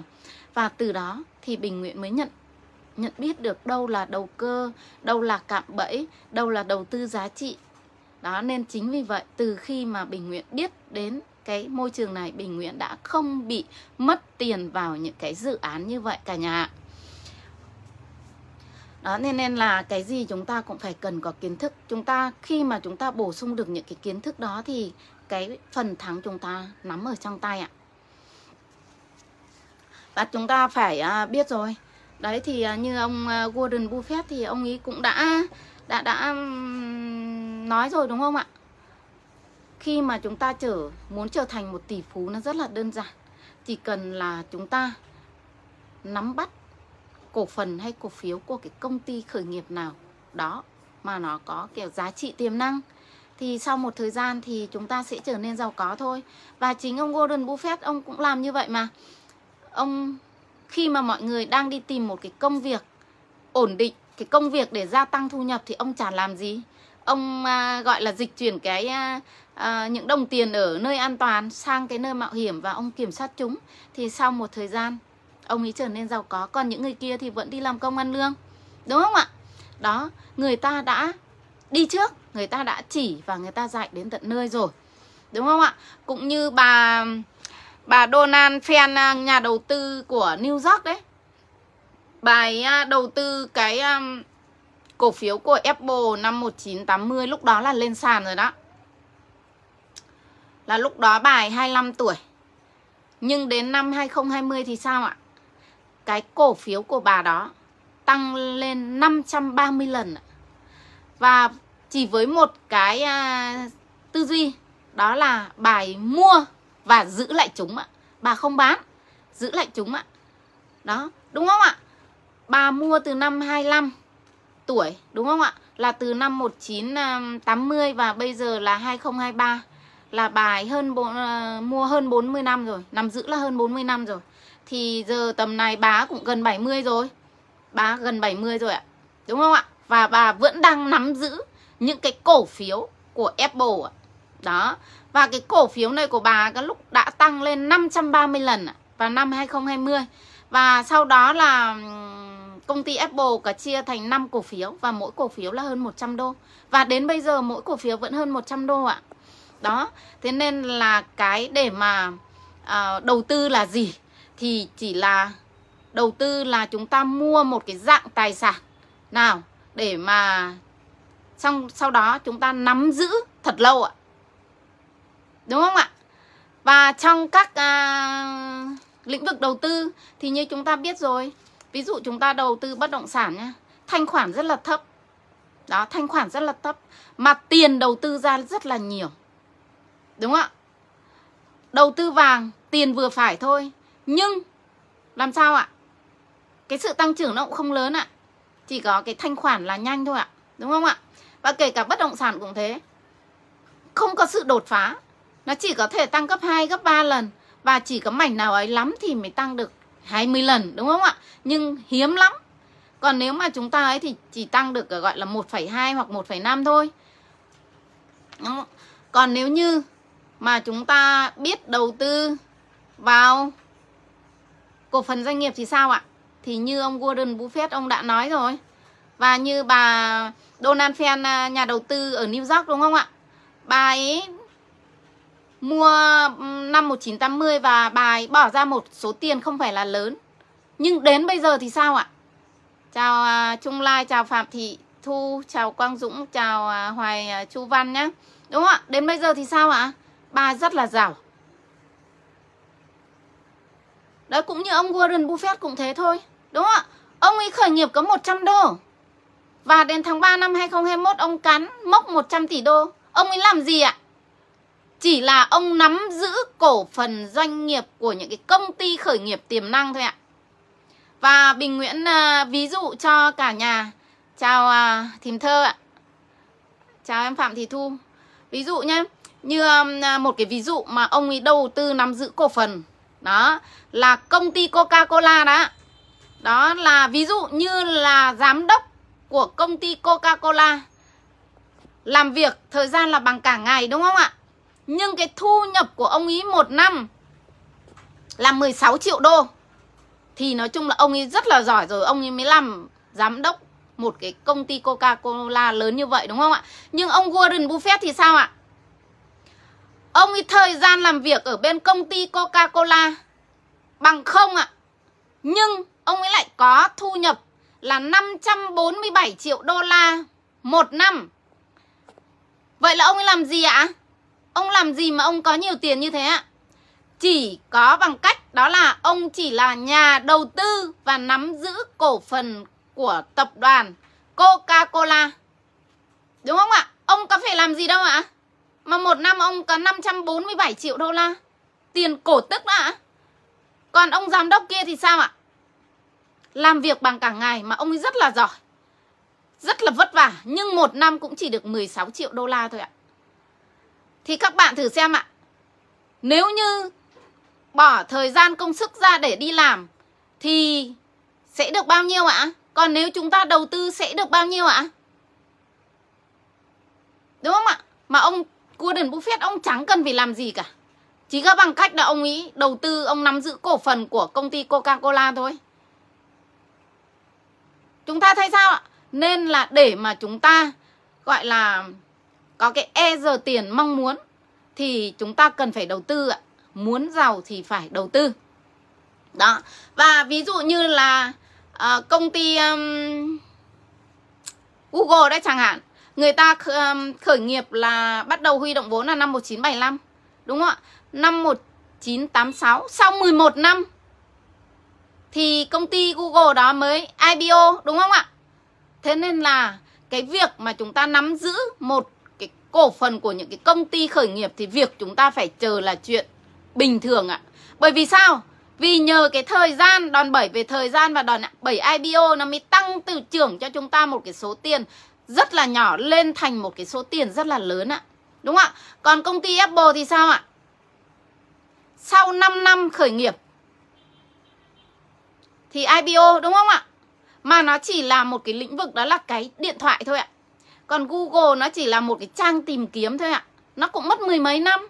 và từ đó thì Bình Nguyễn mới nhận nhận biết được đâu là đầu cơ, đâu là cạm bẫy, đâu là đầu tư giá trị. Đó nên chính vì vậy từ khi mà Bình Nguyễn biết đến cái môi trường này Bình Nguyễn đã không bị mất tiền vào những cái dự án như vậy cả nhà Đó, nên nên là cái gì chúng ta cũng phải cần có kiến thức. Chúng ta khi mà chúng ta bổ sung được những cái kiến thức đó thì cái phần thắng chúng ta nắm ở trong tay ạ và chúng ta phải à, biết rồi đấy thì à, như ông Gordon à, Buffett thì ông ấy cũng đã đã đã nói rồi đúng không ạ khi mà chúng ta trở muốn trở thành một tỷ phú nó rất là đơn giản chỉ cần là chúng ta nắm bắt cổ phần hay cổ phiếu của cái công ty khởi nghiệp nào đó mà nó có kiểu giá trị tiềm năng thì sau một thời gian thì chúng ta sẽ trở nên giàu có thôi và chính ông Gordon Buffett ông cũng làm như vậy mà ông khi mà mọi người đang đi tìm một cái công việc ổn định cái công việc để gia tăng thu nhập thì ông chả làm gì ông à, gọi là dịch chuyển cái à, à, những đồng tiền ở nơi an toàn sang cái nơi mạo hiểm và ông kiểm soát chúng thì sau một thời gian ông ấy trở nên giàu có còn những người kia thì vẫn đi làm công ăn lương đúng không ạ đó người ta đã đi trước người ta đã chỉ và người ta dạy đến tận nơi rồi đúng không ạ cũng như bà Bà Donald Fan à, nhà đầu tư của New York đấy bài à, đầu tư cái à, cổ phiếu của Apple năm 1980 lúc đó là lên sàn rồi đó Là lúc đó bà ấy 25 tuổi Nhưng đến năm 2020 thì sao ạ? Cái cổ phiếu của bà đó tăng lên 530 lần và chỉ với một cái tư duy đó là bài mua và giữ lại chúng ạ. Bà không bán, giữ lại chúng ạ. Đó, đúng không ạ? Bà mua từ năm 25 tuổi, đúng không ạ? Là từ năm 1980 và bây giờ là 2023 là bài hơn 4, ờ, mua hơn 40 năm rồi, nằm giữ là hơn 40 năm rồi. Thì giờ tầm này bà cũng gần 70 rồi. Bà gần 70 rồi ạ. Đúng không ạ? Và bà vẫn đang nắm giữ những cái cổ phiếu của Apple ạ. Đó, và cái cổ phiếu này của bà cái lúc đã tăng lên 530 lần vào năm 2020 Và sau đó là công ty Apple cả chia thành 5 cổ phiếu Và mỗi cổ phiếu là hơn 100 đô Và đến bây giờ mỗi cổ phiếu vẫn hơn 100 đô ạ Đó, thế nên là cái để mà à, đầu tư là gì Thì chỉ là đầu tư là chúng ta mua một cái dạng tài sản nào để mà xong sau đó chúng ta nắm giữ thật lâu ạ đúng không ạ và trong các à, lĩnh vực đầu tư thì như chúng ta biết rồi ví dụ chúng ta đầu tư bất động sản nhá thanh khoản rất là thấp đó thanh khoản rất là thấp mà tiền đầu tư ra rất là nhiều đúng không ạ đầu tư vàng tiền vừa phải thôi nhưng làm sao ạ cái sự tăng trưởng nó cũng không lớn ạ chỉ có cái thanh khoản là nhanh thôi ạ đúng không ạ và kể cả bất động sản cũng thế không có sự đột phá nó chỉ có thể tăng gấp 2, gấp 3 lần Và chỉ có mảnh nào ấy lắm thì mới tăng được 20 lần đúng không ạ? Nhưng hiếm lắm Còn nếu mà chúng ta ấy thì chỉ tăng được ờ, gọi là 1,2 hoặc 1,5 thôi đúng không? Còn nếu như mà chúng ta biết đầu tư vào cổ phần doanh nghiệp thì sao ạ? Thì như ông Warren Buffett ông đã nói rồi Và như bà Donald Fan à, nhà đầu tư ở New York đúng không ạ? Bà ấy mua năm 1980 và bài bỏ ra một số tiền không phải là lớn. Nhưng đến bây giờ thì sao ạ? Chào à, Trung Lai, chào Phạm Thị Thu, chào Quang Dũng, chào à, Hoài à, Chu Văn nhé. Đúng không ạ? Đến bây giờ thì sao ạ? Bà rất là giàu. Đó cũng như ông Warren Buffett cũng thế thôi. Đúng không ạ? Ông ấy khởi nghiệp có 100 đô. Và đến tháng 3 năm 2021 ông cắn mốc 100 tỷ đô. Ông ấy làm gì ạ? Chỉ là ông nắm giữ cổ phần doanh nghiệp của những cái công ty khởi nghiệp tiềm năng thôi ạ. Và Bình Nguyễn à, ví dụ cho cả nhà. Chào à, Thìm Thơ ạ. Chào em Phạm Thị Thu. Ví dụ nhé, như um, à, một cái ví dụ mà ông ấy đầu tư nắm giữ cổ phần. Đó, là công ty Coca-Cola đó. Đó là ví dụ như là giám đốc của công ty Coca-Cola làm việc thời gian là bằng cả ngày đúng không ạ? Nhưng cái thu nhập của ông ý một năm là 16 triệu đô Thì nói chung là ông ấy rất là giỏi rồi Ông ấy mới làm giám đốc một cái công ty Coca-Cola lớn như vậy đúng không ạ? Nhưng ông Warren Buffett thì sao ạ? Ông ấy thời gian làm việc ở bên công ty Coca-Cola bằng không ạ. Nhưng ông ấy lại có thu nhập là 547 triệu đô la một năm. Vậy là ông ấy làm gì ạ? Ông làm gì mà ông có nhiều tiền như thế ạ? Chỉ có bằng cách đó là ông chỉ là nhà đầu tư và nắm giữ cổ phần của tập đoàn Coca-Cola. Đúng không ạ? Ông có phải làm gì đâu ạ? Mà một năm ông có 547 triệu đô la. Tiền cổ tức đó ạ. Còn ông giám đốc kia thì sao ạ? Làm việc bằng cả ngày mà ông ấy rất là giỏi. Rất là vất vả. Nhưng một năm cũng chỉ được 16 triệu đô la thôi ạ. Thì các bạn thử xem ạ. Nếu như bỏ thời gian công sức ra để đi làm thì sẽ được bao nhiêu ạ? Còn nếu chúng ta đầu tư sẽ được bao nhiêu ạ? Đúng không ạ? Mà ông Warren Buffett ông chẳng cần phải làm gì cả. Chỉ có bằng cách là ông ý đầu tư ông nắm giữ cổ phần của công ty Coca-Cola thôi. Chúng ta thấy sao ạ? Nên là để mà chúng ta gọi là có cái e giờ tiền mong muốn thì chúng ta cần phải đầu tư ạ muốn giàu thì phải đầu tư đó và ví dụ như là uh, công ty um, Google đấy chẳng hạn người ta khởi nghiệp là bắt đầu huy động vốn là năm 1975 đúng không ạ năm 1986 sau 11 năm thì công ty Google đó mới IPO đúng không ạ thế nên là cái việc mà chúng ta nắm giữ một cổ phần của những cái công ty khởi nghiệp thì việc chúng ta phải chờ là chuyện bình thường ạ. Bởi vì sao? Vì nhờ cái thời gian đòn bẩy về thời gian và đòn 7 IPO nó mới tăng từ trưởng cho chúng ta một cái số tiền rất là nhỏ lên thành một cái số tiền rất là lớn ạ. đúng không ạ? Còn công ty Apple thì sao ạ? Sau 5 năm khởi nghiệp thì IPO đúng không ạ? Mà nó chỉ là một cái lĩnh vực đó là cái điện thoại thôi ạ. Còn Google nó chỉ là một cái trang tìm kiếm thôi ạ Nó cũng mất mười mấy năm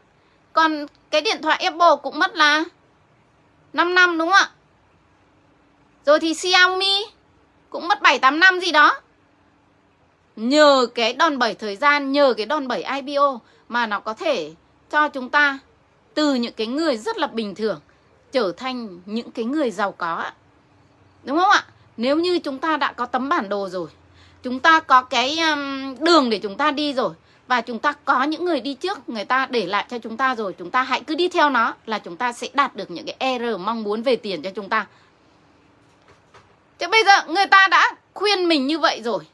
Còn cái điện thoại Apple cũng mất là 5 năm đúng không ạ Rồi thì Xiaomi cũng mất 7-8 năm gì đó Nhờ cái đòn bẩy thời gian, nhờ cái đòn bẩy IPO Mà nó có thể cho chúng ta từ những cái người rất là bình thường Trở thành những cái người giàu có Đúng không ạ? Nếu như chúng ta đã có tấm bản đồ rồi chúng ta có cái um, đường để chúng ta đi rồi và chúng ta có những người đi trước người ta để lại cho chúng ta rồi chúng ta hãy cứ đi theo nó là chúng ta sẽ đạt được những cái er mong muốn về tiền cho chúng ta thế bây giờ người ta đã khuyên mình như vậy rồi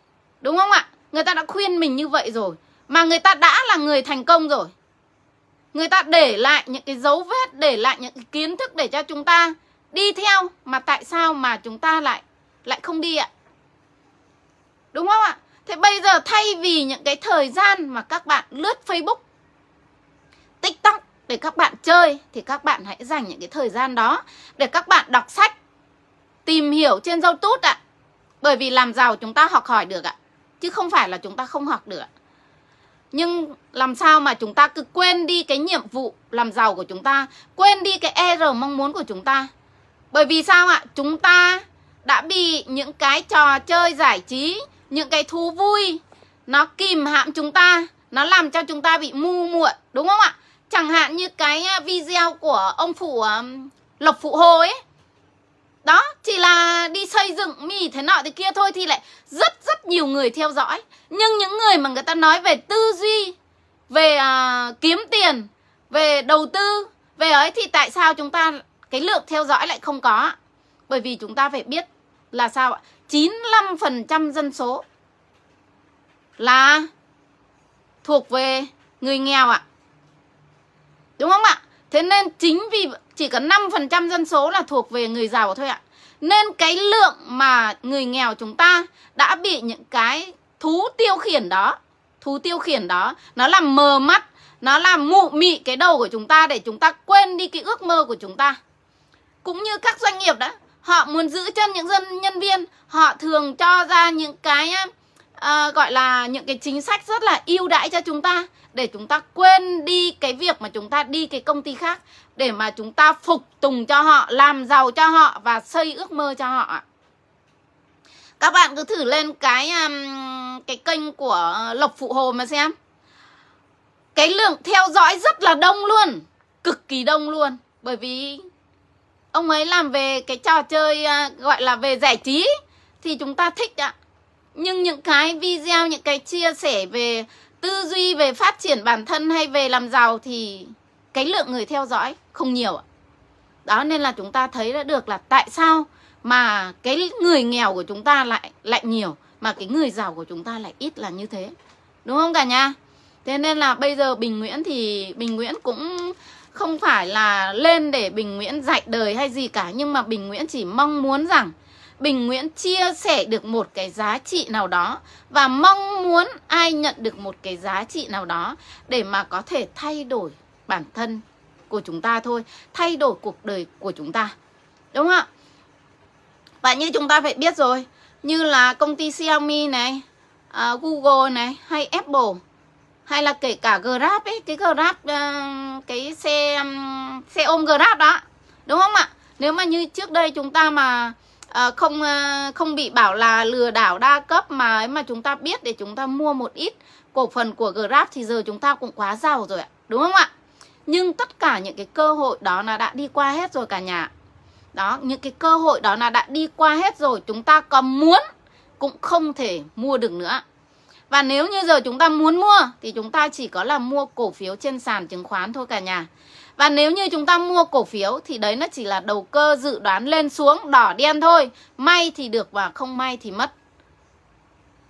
đúng không ạ người ta đã khuyên mình như vậy rồi mà người ta đã là người thành công rồi người ta để lại những cái dấu vết để lại những cái kiến thức để cho chúng ta đi theo mà tại sao mà chúng ta lại lại không đi ạ Đúng không ạ? Thế bây giờ thay vì những cái thời gian mà các bạn lướt Facebook TikTok để các bạn chơi thì các bạn hãy dành những cái thời gian đó để các bạn đọc sách, tìm hiểu trên YouTube ạ. Bởi vì làm giàu chúng ta học hỏi được ạ, chứ không phải là chúng ta không học được. Nhưng làm sao mà chúng ta cứ quên đi cái nhiệm vụ làm giàu của chúng ta, quên đi cái ER mong muốn của chúng ta. Bởi vì sao ạ? Chúng ta đã bị những cái trò chơi giải trí những cái thú vui nó kìm hãm chúng ta nó làm cho chúng ta bị mu muội đúng không ạ chẳng hạn như cái à, video của ông phủ à, lộc phụ hồ ấy đó chỉ là đi xây dựng mì thế nọ thế kia thôi thì lại rất rất nhiều người theo dõi nhưng những người mà người ta nói về tư duy về à, kiếm tiền về đầu tư về ấy thì tại sao chúng ta cái lượng theo dõi lại không có bởi vì chúng ta phải biết là sao ạ? 95% dân số là thuộc về người nghèo ạ. Đúng không ạ? Thế nên chính vì chỉ có 5% dân số là thuộc về người giàu thôi ạ. Nên cái lượng mà người nghèo chúng ta đã bị những cái thú tiêu khiển đó, thú tiêu khiển đó, nó làm mờ mắt, nó làm mụ mị cái đầu của chúng ta để chúng ta quên đi cái ước mơ của chúng ta. Cũng như các doanh nghiệp đó họ muốn giữ chân những dân nhân viên họ thường cho ra những cái à, gọi là những cái chính sách rất là ưu đãi cho chúng ta để chúng ta quên đi cái việc mà chúng ta đi cái công ty khác để mà chúng ta phục tùng cho họ làm giàu cho họ và xây ước mơ cho họ các bạn cứ thử lên cái cái kênh của lộc phụ hồ mà xem cái lượng theo dõi rất là đông luôn cực kỳ đông luôn bởi vì ông ấy làm về cái trò chơi à, gọi là về giải trí thì chúng ta thích ạ nhưng những cái video những cái chia sẻ về tư duy về phát triển bản thân hay về làm giàu thì cái lượng người theo dõi không nhiều ạ đó nên là chúng ta thấy đã được là tại sao mà cái người nghèo của chúng ta lại lại nhiều mà cái người giàu của chúng ta lại ít là như thế đúng không cả nhà thế nên là bây giờ bình nguyễn thì bình nguyễn cũng không phải là lên để Bình Nguyễn dạy đời hay gì cả nhưng mà Bình Nguyễn chỉ mong muốn rằng Bình Nguyễn chia sẻ được một cái giá trị nào đó và mong muốn ai nhận được một cái giá trị nào đó để mà có thể thay đổi bản thân của chúng ta thôi, thay đổi cuộc đời của chúng ta. Đúng không ạ? Và như chúng ta phải biết rồi, như là công ty Xiaomi này, à, Google này hay Apple hay là kể cả grab ấy cái grab ờ, cái xe xe ôm grab đó đúng không ạ nếu mà như trước đây chúng ta mà ờ, không ờ, không bị bảo là lừa đảo đa cấp mà mà chúng ta biết để chúng ta mua một ít cổ phần của Grab thì giờ chúng ta cũng quá giàu rồi ạ, đúng không ạ? Nhưng tất cả những cái cơ hội đó là đã đi qua hết rồi cả nhà. Đó, những cái cơ hội đó là đã đi qua hết rồi, chúng ta có muốn cũng không thể mua được nữa. Và nếu như giờ chúng ta muốn mua thì chúng ta chỉ có là mua cổ phiếu trên sàn chứng khoán thôi cả nhà. Và nếu như chúng ta mua cổ phiếu thì đấy nó chỉ là đầu cơ dự đoán lên xuống đỏ đen thôi. May thì được và không may thì mất.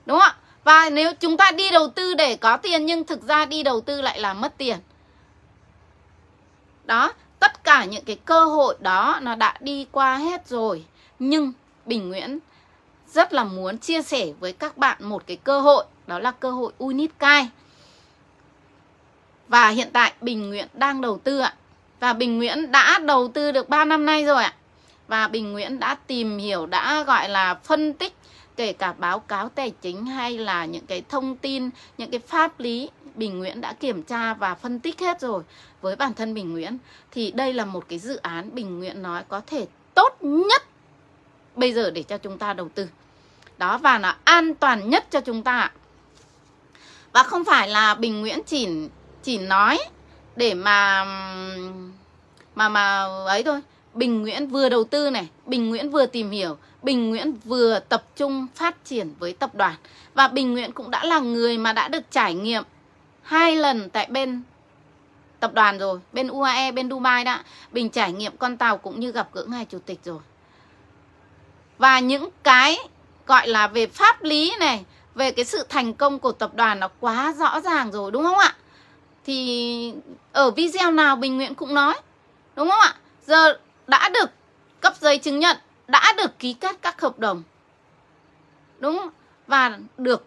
Đúng không ạ? Và nếu chúng ta đi đầu tư để có tiền nhưng thực ra đi đầu tư lại là mất tiền. Đó, tất cả những cái cơ hội đó nó đã đi qua hết rồi. Nhưng Bình Nguyễn rất là muốn chia sẻ với các bạn một cái cơ hội đó là cơ hội Unicai. Và hiện tại Bình Nguyễn đang đầu tư ạ. Và Bình Nguyễn đã đầu tư được 3 năm nay rồi ạ. Và Bình Nguyễn đã tìm hiểu, đã gọi là phân tích kể cả báo cáo tài chính hay là những cái thông tin, những cái pháp lý Bình Nguyễn đã kiểm tra và phân tích hết rồi với bản thân Bình Nguyễn thì đây là một cái dự án Bình Nguyễn nói có thể tốt nhất bây giờ để cho chúng ta đầu tư. Đó và nó an toàn nhất cho chúng ta và không phải là bình nguyễn chỉ chỉ nói để mà mà mà ấy thôi bình nguyễn vừa đầu tư này bình nguyễn vừa tìm hiểu bình nguyễn vừa tập trung phát triển với tập đoàn và bình nguyễn cũng đã là người mà đã được trải nghiệm hai lần tại bên tập đoàn rồi bên uae bên dubai đã bình trải nghiệm con tàu cũng như gặp gỡ ngài chủ tịch rồi và những cái gọi là về pháp lý này về cái sự thành công của tập đoàn nó quá rõ ràng rồi đúng không ạ? Thì ở video nào Bình Nguyễn cũng nói đúng không ạ? Giờ đã được cấp giấy chứng nhận, đã được ký kết các hợp đồng đúng không? và được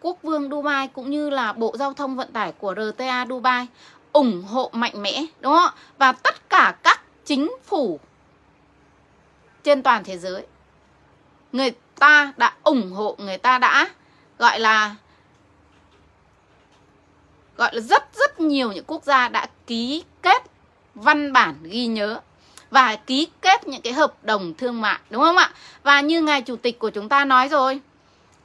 quốc vương Dubai cũng như là Bộ Giao thông Vận tải của RTA Dubai ủng hộ mạnh mẽ đúng không? Và tất cả các chính phủ trên toàn thế giới người ta đã ủng hộ người ta đã gọi là gọi là rất rất nhiều những quốc gia đã ký kết văn bản ghi nhớ và ký kết những cái hợp đồng thương mại đúng không ạ? Và như ngài chủ tịch của chúng ta nói rồi,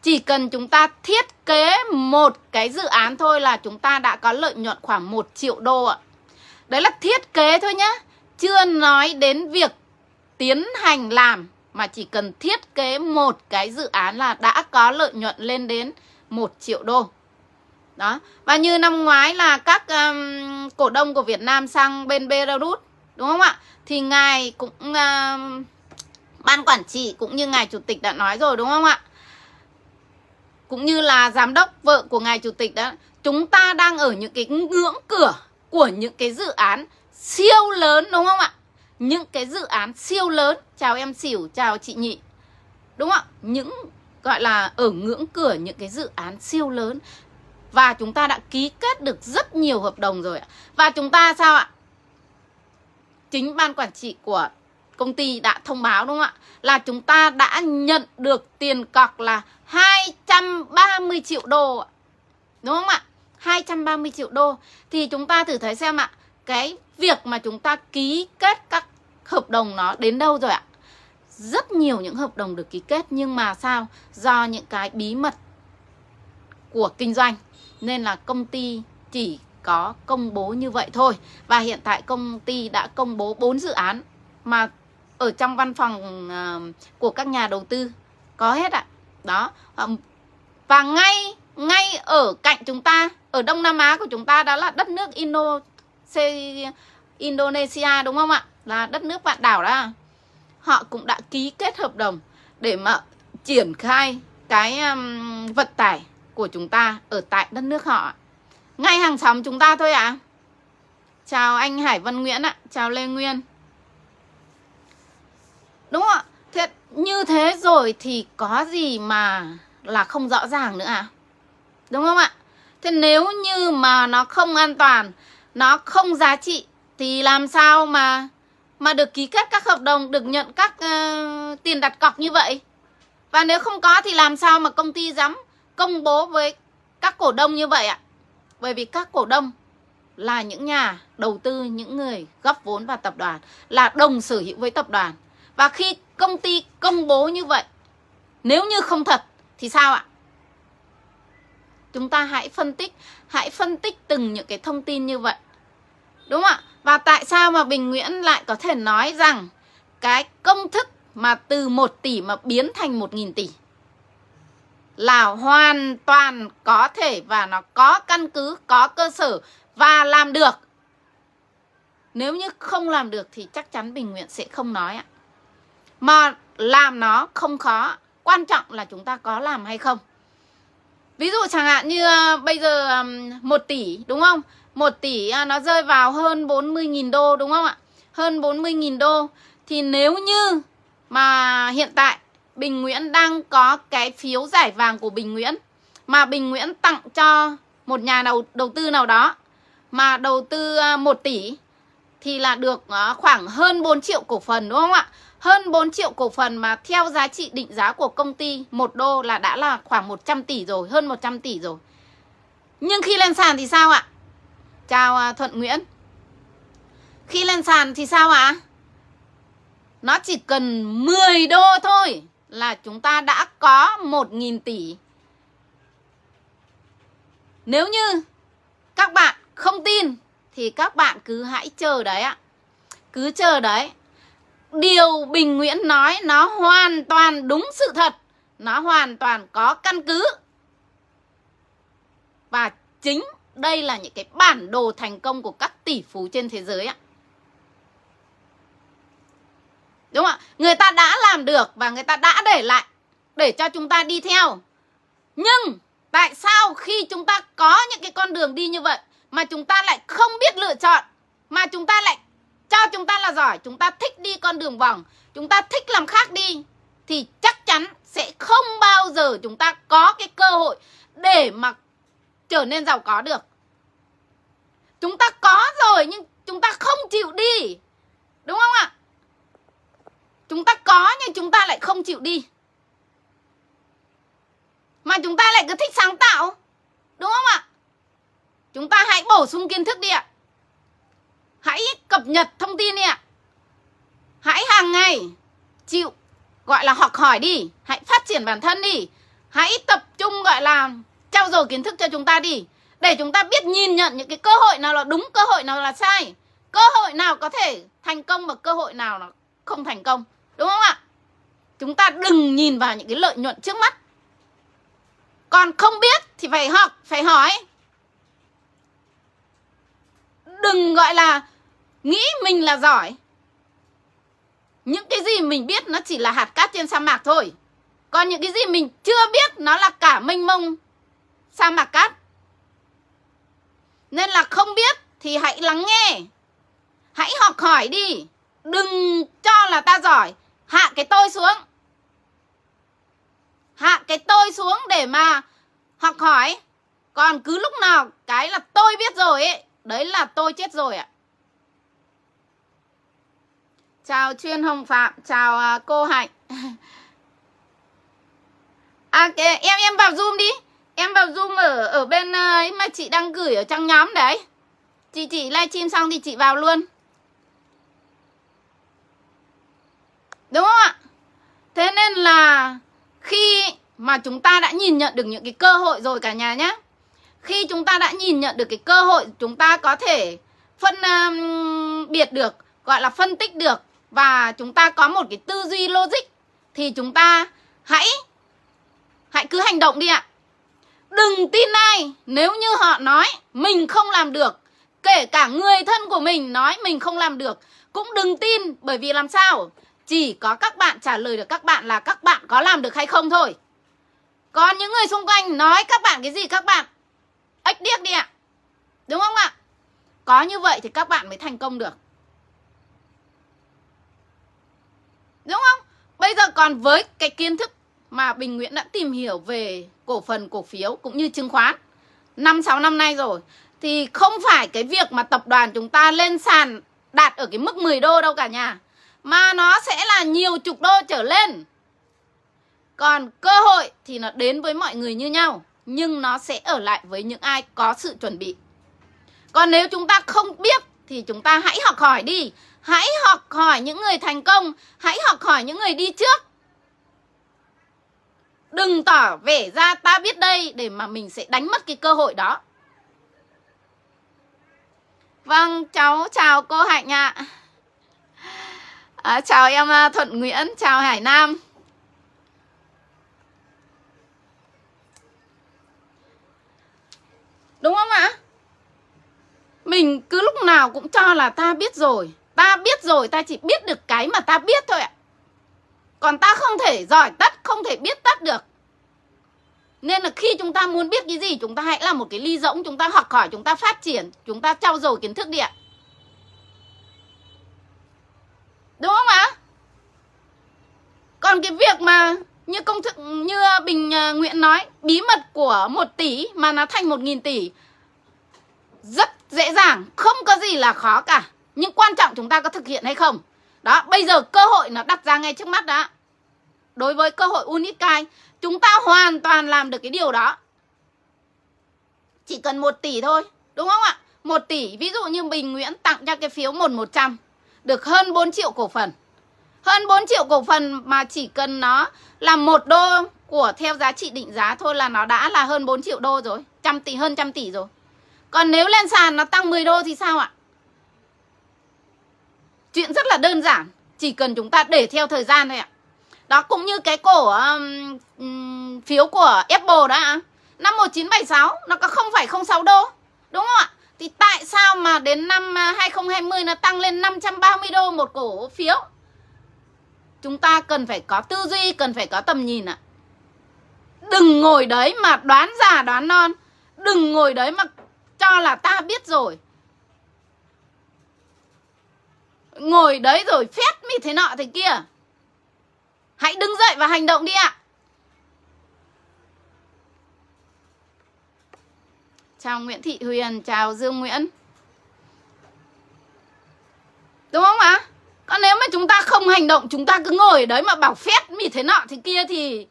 chỉ cần chúng ta thiết kế một cái dự án thôi là chúng ta đã có lợi nhuận khoảng 1 triệu đô ạ. Đấy là thiết kế thôi nhá, chưa nói đến việc tiến hành làm mà chỉ cần thiết kế một cái dự án là đã có lợi nhuận lên đến 1 triệu đô. Đó. Và như năm ngoái là các um, cổ đông của Việt Nam sang bên Belarus đúng không ạ? Thì ngài cũng uh, ban quản trị cũng như ngài chủ tịch đã nói rồi đúng không ạ? Cũng như là giám đốc vợ của ngài chủ tịch đã chúng ta đang ở những cái ngưỡng cửa của những cái dự án siêu lớn đúng không ạ? những cái dự án siêu lớn chào em xỉu chào chị nhị đúng không những gọi là ở ngưỡng cửa những cái dự án siêu lớn và chúng ta đã ký kết được rất nhiều hợp đồng rồi ạ và chúng ta sao ạ chính ban quản trị của công ty đã thông báo đúng không ạ là chúng ta đã nhận được tiền cọc là 230 triệu đô đúng không ạ 230 triệu đô thì chúng ta thử thấy xem ạ cái việc mà chúng ta ký kết các hợp đồng nó đến đâu rồi ạ? Rất nhiều những hợp đồng được ký kết nhưng mà sao? Do những cái bí mật của kinh doanh nên là công ty chỉ có công bố như vậy thôi. Và hiện tại công ty đã công bố 4 dự án mà ở trong văn phòng ờ, của các nhà đầu tư có hết ạ. Đó. Và ngay ngay ở cạnh chúng ta, ở Đông Nam Á của chúng ta đó là đất nước Indonesia c Indonesia đúng không ạ là đất nước vạn đảo đó họ cũng đã ký kết hợp đồng để mà triển khai cái um, vận tải của chúng ta ở tại đất nước họ ngay hàng xóm chúng ta thôi ạ à. chào anh Hải Văn Nguyễn ạ à. chào Lê Nguyên đúng không ạ thế như thế rồi thì có gì mà là không rõ ràng nữa à đúng không ạ thế nếu như mà nó không an toàn nó không giá trị thì làm sao mà mà được ký kết các hợp đồng được nhận các uh, tiền đặt cọc như vậy và nếu không có thì làm sao mà công ty dám công bố với các cổ đông như vậy ạ bởi vì các cổ đông là những nhà đầu tư những người góp vốn vào tập đoàn là đồng sở hữu với tập đoàn và khi công ty công bố như vậy nếu như không thật thì sao ạ chúng ta hãy phân tích hãy phân tích từng những cái thông tin như vậy đúng không ạ và tại sao mà bình nguyễn lại có thể nói rằng cái công thức mà từ 1 tỷ mà biến thành 1.000 tỷ là hoàn toàn có thể và nó có căn cứ, có cơ sở và làm được. Nếu như không làm được thì chắc chắn Bình Nguyện sẽ không nói ạ. Mà làm nó không khó, quan trọng là chúng ta có làm hay không. Ví dụ chẳng hạn như ờ, bây giờ 1 tỷ đúng không? 1 tỷ à, nó rơi vào hơn 40.000 đô đúng không ạ? Hơn 40.000 đô thì nếu như mà hiện tại Bình Nguyễn đang có cái phiếu giải vàng của Bình Nguyễn mà Bình Nguyễn tặng cho một nhà đầu, đầu tư nào đó mà đầu tư 1 ờ, tỷ thì là được ờ, khoảng hơn 4 triệu cổ phần đúng không ạ? Hơn 4 triệu cổ phần mà theo giá trị định giá của công ty 1 đô là đã là khoảng 100 tỷ rồi, hơn 100 tỷ rồi. Nhưng khi lên sàn thì sao ạ? Chào à, Thuận Nguyễn. Khi lên sàn thì sao ạ? Nó chỉ cần 10 đô thôi là chúng ta đã có 1.000 tỷ. Nếu như các bạn không tin thì các bạn cứ hãy chờ đấy ạ. Cứ chờ đấy. Điều Bình Nguyễn nói nó hoàn toàn đúng sự thật. Nó hoàn toàn có căn cứ. Và chính đây là những cái bản đồ thành công của các tỷ phú trên thế giới ạ. Đúng không ạ? Người ta đã làm được và người ta đã để lại để cho chúng ta đi theo. Nhưng tại sao khi chúng ta có những cái con đường đi như vậy mà chúng ta lại không biết lựa chọn mà chúng ta lại cho chúng ta là giỏi chúng ta thích đi con đường vòng chúng ta thích làm khác đi thì chắc chắn sẽ không bao giờ chúng ta có cái cơ hội để mà trở nên giàu có được chúng ta có rồi nhưng chúng ta không chịu đi đúng không ạ chúng ta có nhưng chúng ta lại không chịu đi mà chúng ta lại cứ thích sáng tạo đúng không ạ Chúng ta hãy bổ sung kiến thức đi ạ. Hãy cập nhật thông tin đi ạ. Hãy hàng ngày chịu gọi là học hỏi đi, hãy phát triển bản thân đi. Hãy tập trung gọi là trao dồi kiến thức cho chúng ta đi để chúng ta biết nhìn nhận những cái cơ hội nào là đúng, cơ hội nào là sai. Cơ hội nào có thể thành công và cơ hội nào là không thành công. Đúng không ạ? Chúng ta đừng nhìn vào những cái lợi nhuận trước mắt. Còn không biết thì phải học, phải hỏi đừng gọi là nghĩ mình là giỏi những cái gì mình biết nó chỉ là hạt cát trên sa mạc thôi còn những cái gì mình chưa biết nó là cả mênh mông sa mạc cát nên là không biết thì hãy lắng nghe hãy học hỏi đi đừng cho là ta giỏi hạ cái tôi xuống hạ cái tôi xuống để mà học hỏi còn cứ lúc nào cái là tôi biết rồi ấy Đấy là tôi chết rồi ạ. Chào Chuyên Hồng Phạm, chào à, cô Hạnh. à, em em vào Zoom đi. Em vào Zoom ở ở bên à, ấy mà chị đang gửi ở trong nhóm đấy. Chị chị livestream xong thì chị vào luôn. Đúng không ạ? Thế nên là khi mà chúng ta đã nhìn nhận được những cái cơ hội rồi cả nhà nhé khi chúng ta đã nhìn nhận được cái cơ hội chúng ta có thể phân um, biệt được gọi là phân tích được và chúng ta có một cái tư duy logic thì chúng ta hãy hãy cứ hành động đi ạ đừng tin ai nếu như họ nói mình không làm được kể cả người thân của mình nói mình không làm được cũng đừng tin bởi vì làm sao chỉ có các bạn trả lời được các bạn là các bạn có làm được hay không thôi còn những người xung quanh nói các bạn cái gì các bạn ếch điếc đi ạ đúng không ạ có như vậy thì các bạn mới thành công được đúng không bây giờ còn với cái kiến thức mà Bình Nguyễn đã tìm hiểu về cổ phần cổ phiếu cũng như chứng khoán 5 6 năm nay rồi thì không phải cái việc mà tập đoàn chúng ta lên sàn đạt ở cái mức 10 đô đâu cả nhà mà nó sẽ là nhiều chục đô trở lên. Còn cơ hội thì nó đến với mọi người như nhau nhưng nó sẽ ở lại với những ai có sự chuẩn bị. Còn nếu chúng ta không biết thì chúng ta hãy học hỏi đi. Hãy học hỏi những người thành công, hãy học hỏi những người đi trước. Đừng tỏ vẻ ra ta biết đây để mà mình sẽ đánh mất cái cơ hội đó. Vâng, cháu chào cô Hạnh ạ. À. À, chào em à, Thuận Nguyễn, chào Hải Nam. Đúng không ạ? Mình cứ lúc nào cũng cho là ta biết rồi Ta biết rồi ta chỉ biết được cái mà ta biết thôi ạ Còn ta không thể giỏi tất, không thể biết tất được Nên là khi chúng ta muốn biết cái gì Chúng ta hãy làm một cái ly rỗng Chúng ta học hỏi, chúng ta phát triển Chúng ta trau dồi kiến thức đi ạ Đúng không ạ? Còn cái việc mà như công thức như ờ, bình ờ, nguyễn nói bí mật của một tỷ mà nó thành một nghìn tỷ rất dễ dàng không có gì là khó cả nhưng quan trọng chúng ta có thực hiện hay không đó bây giờ cơ hội nó đặt ra ngay trước mắt đó đối với cơ hội Unicai chúng ta hoàn toàn làm được cái điều đó chỉ cần một tỷ thôi đúng không ạ một tỷ ví dụ như Bình Nguyễn tặng ra cái phiếu một một trăm được hơn 4 triệu cổ phần hơn 4 triệu cổ phần mà chỉ cần nó là một đô của theo giá trị định giá thôi là nó đã là hơn 4 triệu đô rồi. Trăm tỷ hơn trăm tỷ rồi. Còn nếu lên sàn nó tăng 10 đô thì sao ạ? Chuyện rất là đơn giản. Chỉ cần chúng ta để theo thời gian thôi ạ. Đó cũng như cái cổ um, phiếu của Apple đó ạ. Năm 1976 nó có không phải 06 đô. Đúng không ạ? Thì tại sao mà đến năm 2020 à, nó tăng lên 530 đô một cổ phiếu? chúng ta cần phải có tư duy cần phải có tầm nhìn ạ đừng ngồi đấy mà đoán già đoán non đừng ngồi đấy mà cho là ta biết rồi ngồi đấy rồi phét mi thế nọ thế kia hãy đứng dậy và hành động đi ạ chào nguyễn thị huyền chào dương nguyễn đúng không ạ à? còn nếu mà chúng ta không hành động chúng ta cứ ngồi đấy mà bảo phép mì thế nọ thế kia thì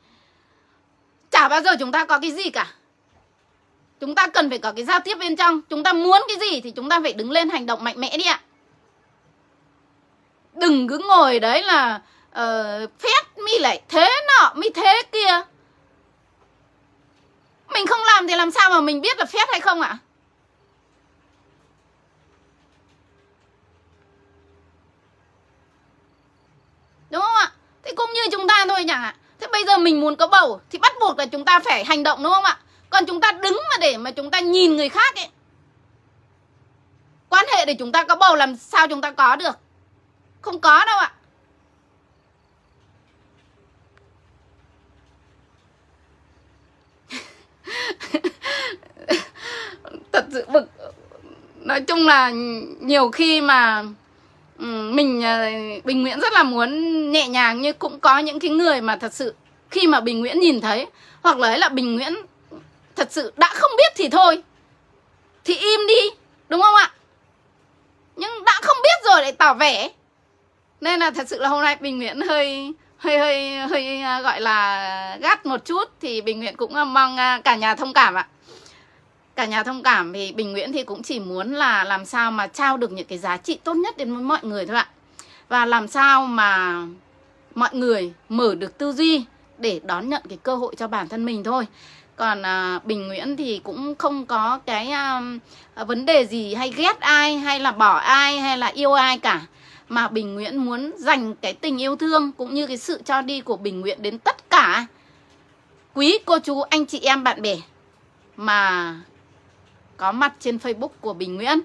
chả bao giờ chúng ta có cái gì cả chúng ta cần phải có cái giao tiếp bên trong chúng ta muốn cái gì thì chúng ta phải đứng lên hành động mạnh mẽ đi ạ đừng cứ ngồi đấy là uh, ờ, phép mi lại thế nọ mi thế kia mình không làm thì làm sao mà mình biết là phép hay không ạ à? đúng không ạ thế cũng như chúng ta thôi chẳng hạn thế bây giờ mình muốn có bầu thì bắt buộc là chúng ta phải hành động đúng không ạ còn chúng ta đứng mà để mà chúng ta nhìn người khác ấy quan hệ để chúng ta có bầu làm sao chúng ta có được không có đâu ạ thật sự bực nói chung là nhiều khi mà Ừ, mình à, Bình Nguyễn rất là muốn nhẹ nhàng nhưng cũng có những cái người mà thật sự khi mà Bình Nguyễn nhìn thấy hoặc là ấy là Bình Nguyễn thật sự đã không biết thì thôi thì im đi đúng không ạ nhưng đã không biết rồi lại tỏ vẻ nên là thật sự là hôm nay Bình Nguyễn hơi hơi hơi hơi à, gọi là gắt một chút thì Bình Nguyễn cũng à, mong cả nhà thông cảm ạ cả nhà thông cảm thì Bình Nguyễn thì cũng chỉ muốn là làm sao mà trao được những cái giá trị tốt nhất đến với mọi người thôi ạ. Và làm sao mà mọi người mở được tư duy để đón nhận cái cơ hội cho bản thân mình thôi. Còn à, Bình Nguyễn thì cũng không có cái à, vấn đề gì hay ghét ai hay là bỏ ai hay là yêu ai cả. Mà Bình Nguyễn muốn dành cái tình yêu thương cũng như cái sự cho đi của Bình Nguyễn đến tất cả quý cô chú anh chị em bạn bè mà có mặt trên Facebook của Bình Nguyễn.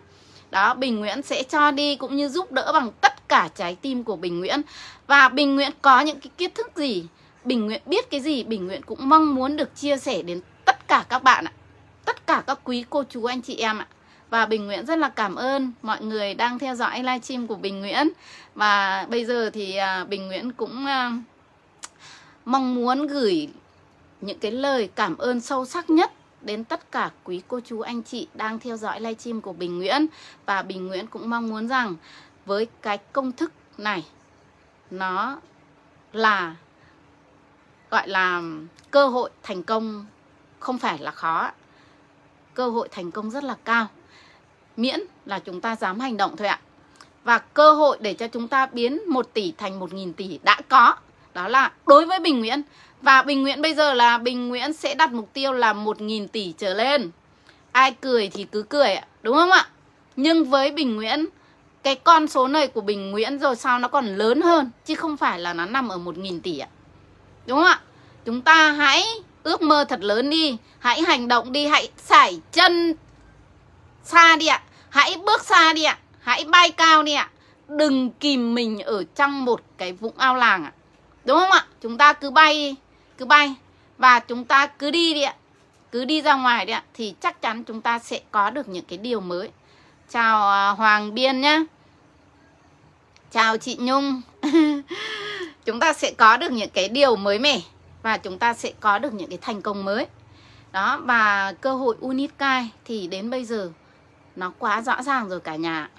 Đó, Bình Nguyễn sẽ cho đi cũng như giúp đỡ bằng tất cả trái tim của Bình Nguyễn. Và Bình Nguyễn có những cái kiến thức gì, Bình Nguyễn biết cái gì, Bình Nguyễn cũng mong muốn được chia sẻ đến tất cả các bạn ạ. Tất cả các quý cô chú anh chị em ạ. Và Bình Nguyễn rất là cảm ơn mọi người đang theo dõi livestream của Bình Nguyễn. Và bây giờ thì à, Bình Nguyễn cũng à, mong muốn gửi những cái lời cảm ơn sâu sắc nhất đến tất cả quý cô chú anh chị đang theo dõi livestream của Bình Nguyễn và Bình Nguyễn cũng mong muốn rằng với cái công thức này nó là gọi là cơ hội thành công không phải là khó cơ hội thành công rất là cao miễn là chúng ta dám hành động thôi ạ và cơ hội để cho chúng ta biến 1 tỷ thành 1.000 tỷ đã có đó là đối với Bình Nguyễn và Bình Nguyễn bây giờ là Bình Nguyễn sẽ đặt mục tiêu là 1.000 tỷ trở lên Ai cười thì cứ cười ạ, đúng không ạ? Nhưng với Bình Nguyễn, cái con số này của Bình Nguyễn rồi sao nó còn lớn hơn Chứ không phải là nó nằm ở 1.000 tỷ ạ Đúng không ạ? Chúng ta hãy ước mơ thật lớn đi Hãy hành động đi, hãy sải chân xa đi ạ Hãy bước xa đi ạ Hãy bay cao đi ạ Đừng kìm mình ở trong một cái vũng ao làng ạ Đúng không ạ? Chúng ta cứ bay cứ bay và chúng ta cứ đi đi ạ cứ đi ra ngoài đi ạ thì chắc chắn chúng ta sẽ có được những cái điều mới chào à, hoàng biên nhá chào chị nhung chúng ta sẽ có được những cái điều mới mẻ và chúng ta sẽ có được những cái thành công mới đó và cơ hội unikai thì đến bây giờ nó quá rõ ràng rồi cả nhà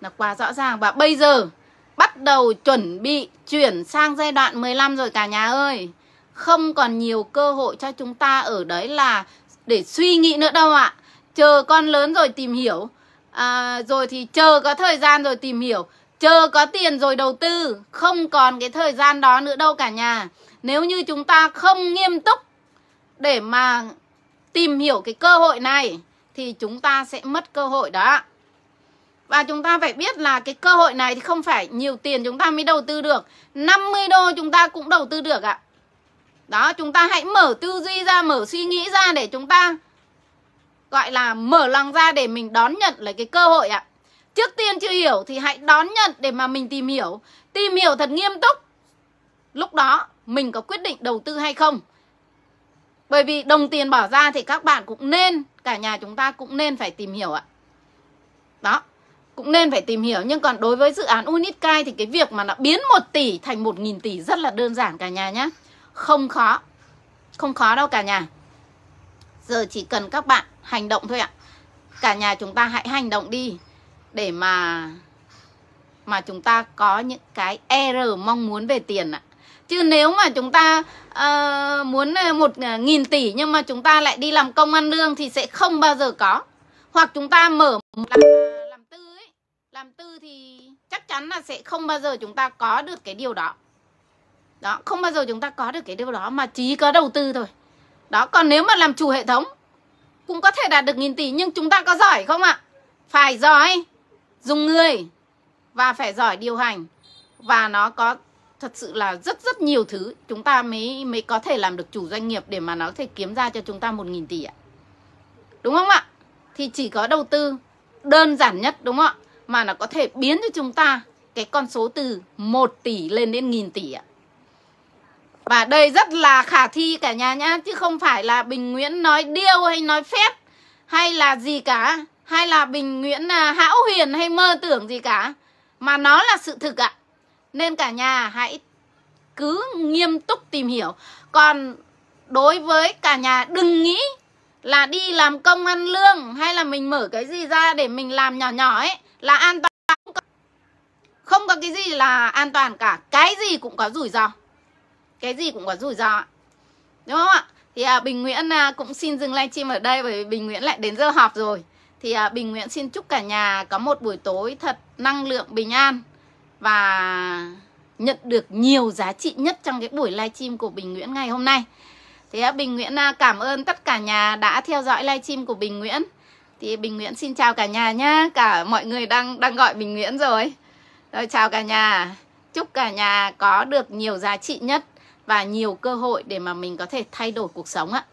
nó quá rõ ràng và bây giờ bắt đầu chuẩn bị chuyển sang giai đoạn 15 rồi cả nhà ơi không còn nhiều cơ hội cho chúng ta ở đấy là để suy nghĩ nữa đâu ạ chờ con lớn rồi tìm hiểu à, rồi thì chờ có thời gian rồi tìm hiểu chờ có tiền rồi đầu tư không còn cái thời gian đó nữa đâu cả nhà nếu như chúng ta không nghiêm túc để mà tìm hiểu cái cơ hội này thì chúng ta sẽ mất cơ hội đó và chúng ta phải biết là cái cơ hội này thì không phải nhiều tiền chúng ta mới đầu tư được 50 đô chúng ta cũng đầu tư được ạ đó chúng ta hãy mở tư duy ra mở suy nghĩ ra để chúng ta gọi là mở lòng ra để mình đón nhận lấy cái cơ hội ạ trước tiên chưa hiểu thì hãy đón nhận để mà mình tìm hiểu tìm hiểu thật nghiêm túc lúc đó mình có quyết định đầu tư hay không bởi vì đồng tiền bỏ ra thì các bạn cũng nên cả nhà chúng ta cũng nên phải tìm hiểu ạ đó cũng nên phải tìm hiểu nhưng còn đối với dự án Unicai thì cái việc mà nó biến 1 tỷ thành 1.000 tỷ rất là đơn giản cả nhà nhé không khó không khó đâu cả nhà giờ chỉ cần các bạn hành động thôi ạ cả nhà chúng ta hãy hành động đi để mà mà chúng ta có những cái error mong muốn về tiền ạ chứ nếu mà chúng ta uh, muốn ờ, một ờ, nghìn tỷ nhưng mà chúng ta lại đi làm công ăn lương thì sẽ không bao giờ có hoặc chúng ta mở làm, làm tư ấy làm tư thì chắc chắn là sẽ không bao giờ chúng ta có được cái điều đó đó không bao giờ chúng ta có được cái điều đó mà chỉ có đầu tư thôi đó còn nếu mà làm chủ hệ thống cũng có thể đạt được nghìn tỷ nhưng chúng ta có giỏi không ạ phải giỏi dùng người và phải giỏi điều hành và nó có thật sự là rất rất nhiều thứ chúng ta mới mới có thể làm được chủ doanh nghiệp để mà nó có thể kiếm ra cho chúng ta một nghìn tỷ ạ. Đúng không ạ? Thì chỉ có đầu tư đơn giản nhất đúng không ạ? Mà nó có thể biến cho chúng ta cái con số từ 1 tỷ lên đến nghìn tỷ ạ. Và đây rất là khả thi cả nhà nhá Chứ không phải là Bình Nguyễn nói điêu hay nói phép Hay là gì cả Hay là Bình Nguyễn là hão huyền hay mơ tưởng gì cả Mà nó là sự thực ạ Nên cả nhà hãy cứ nghiêm túc tìm hiểu Còn đối với cả nhà đừng nghĩ là đi làm công ăn lương hay là mình mở cái gì ra để mình làm nhỏ nhỏ ấy là an toàn không có cái gì là an toàn cả cái gì cũng có rủi ro cái gì cũng có rủi ro đúng không ạ thì à, bình nguyễn à, cũng xin dừng livestream ở đây bởi vì bình nguyễn lại đến giờ họp rồi thì à, bình nguyễn xin chúc cả nhà có một buổi tối thật năng lượng bình an và nhận được nhiều giá trị nhất trong cái buổi livestream của bình nguyễn ngày hôm nay thì à, bình nguyễn à, cảm ơn tất cả nhà đã theo dõi livestream của bình nguyễn thì bình nguyễn xin chào cả nhà nhá cả mọi người đang đang gọi bình nguyễn rồi rồi chào cả nhà chúc cả nhà có được nhiều giá trị nhất và nhiều cơ hội để mà mình có thể thay đổi cuộc sống ạ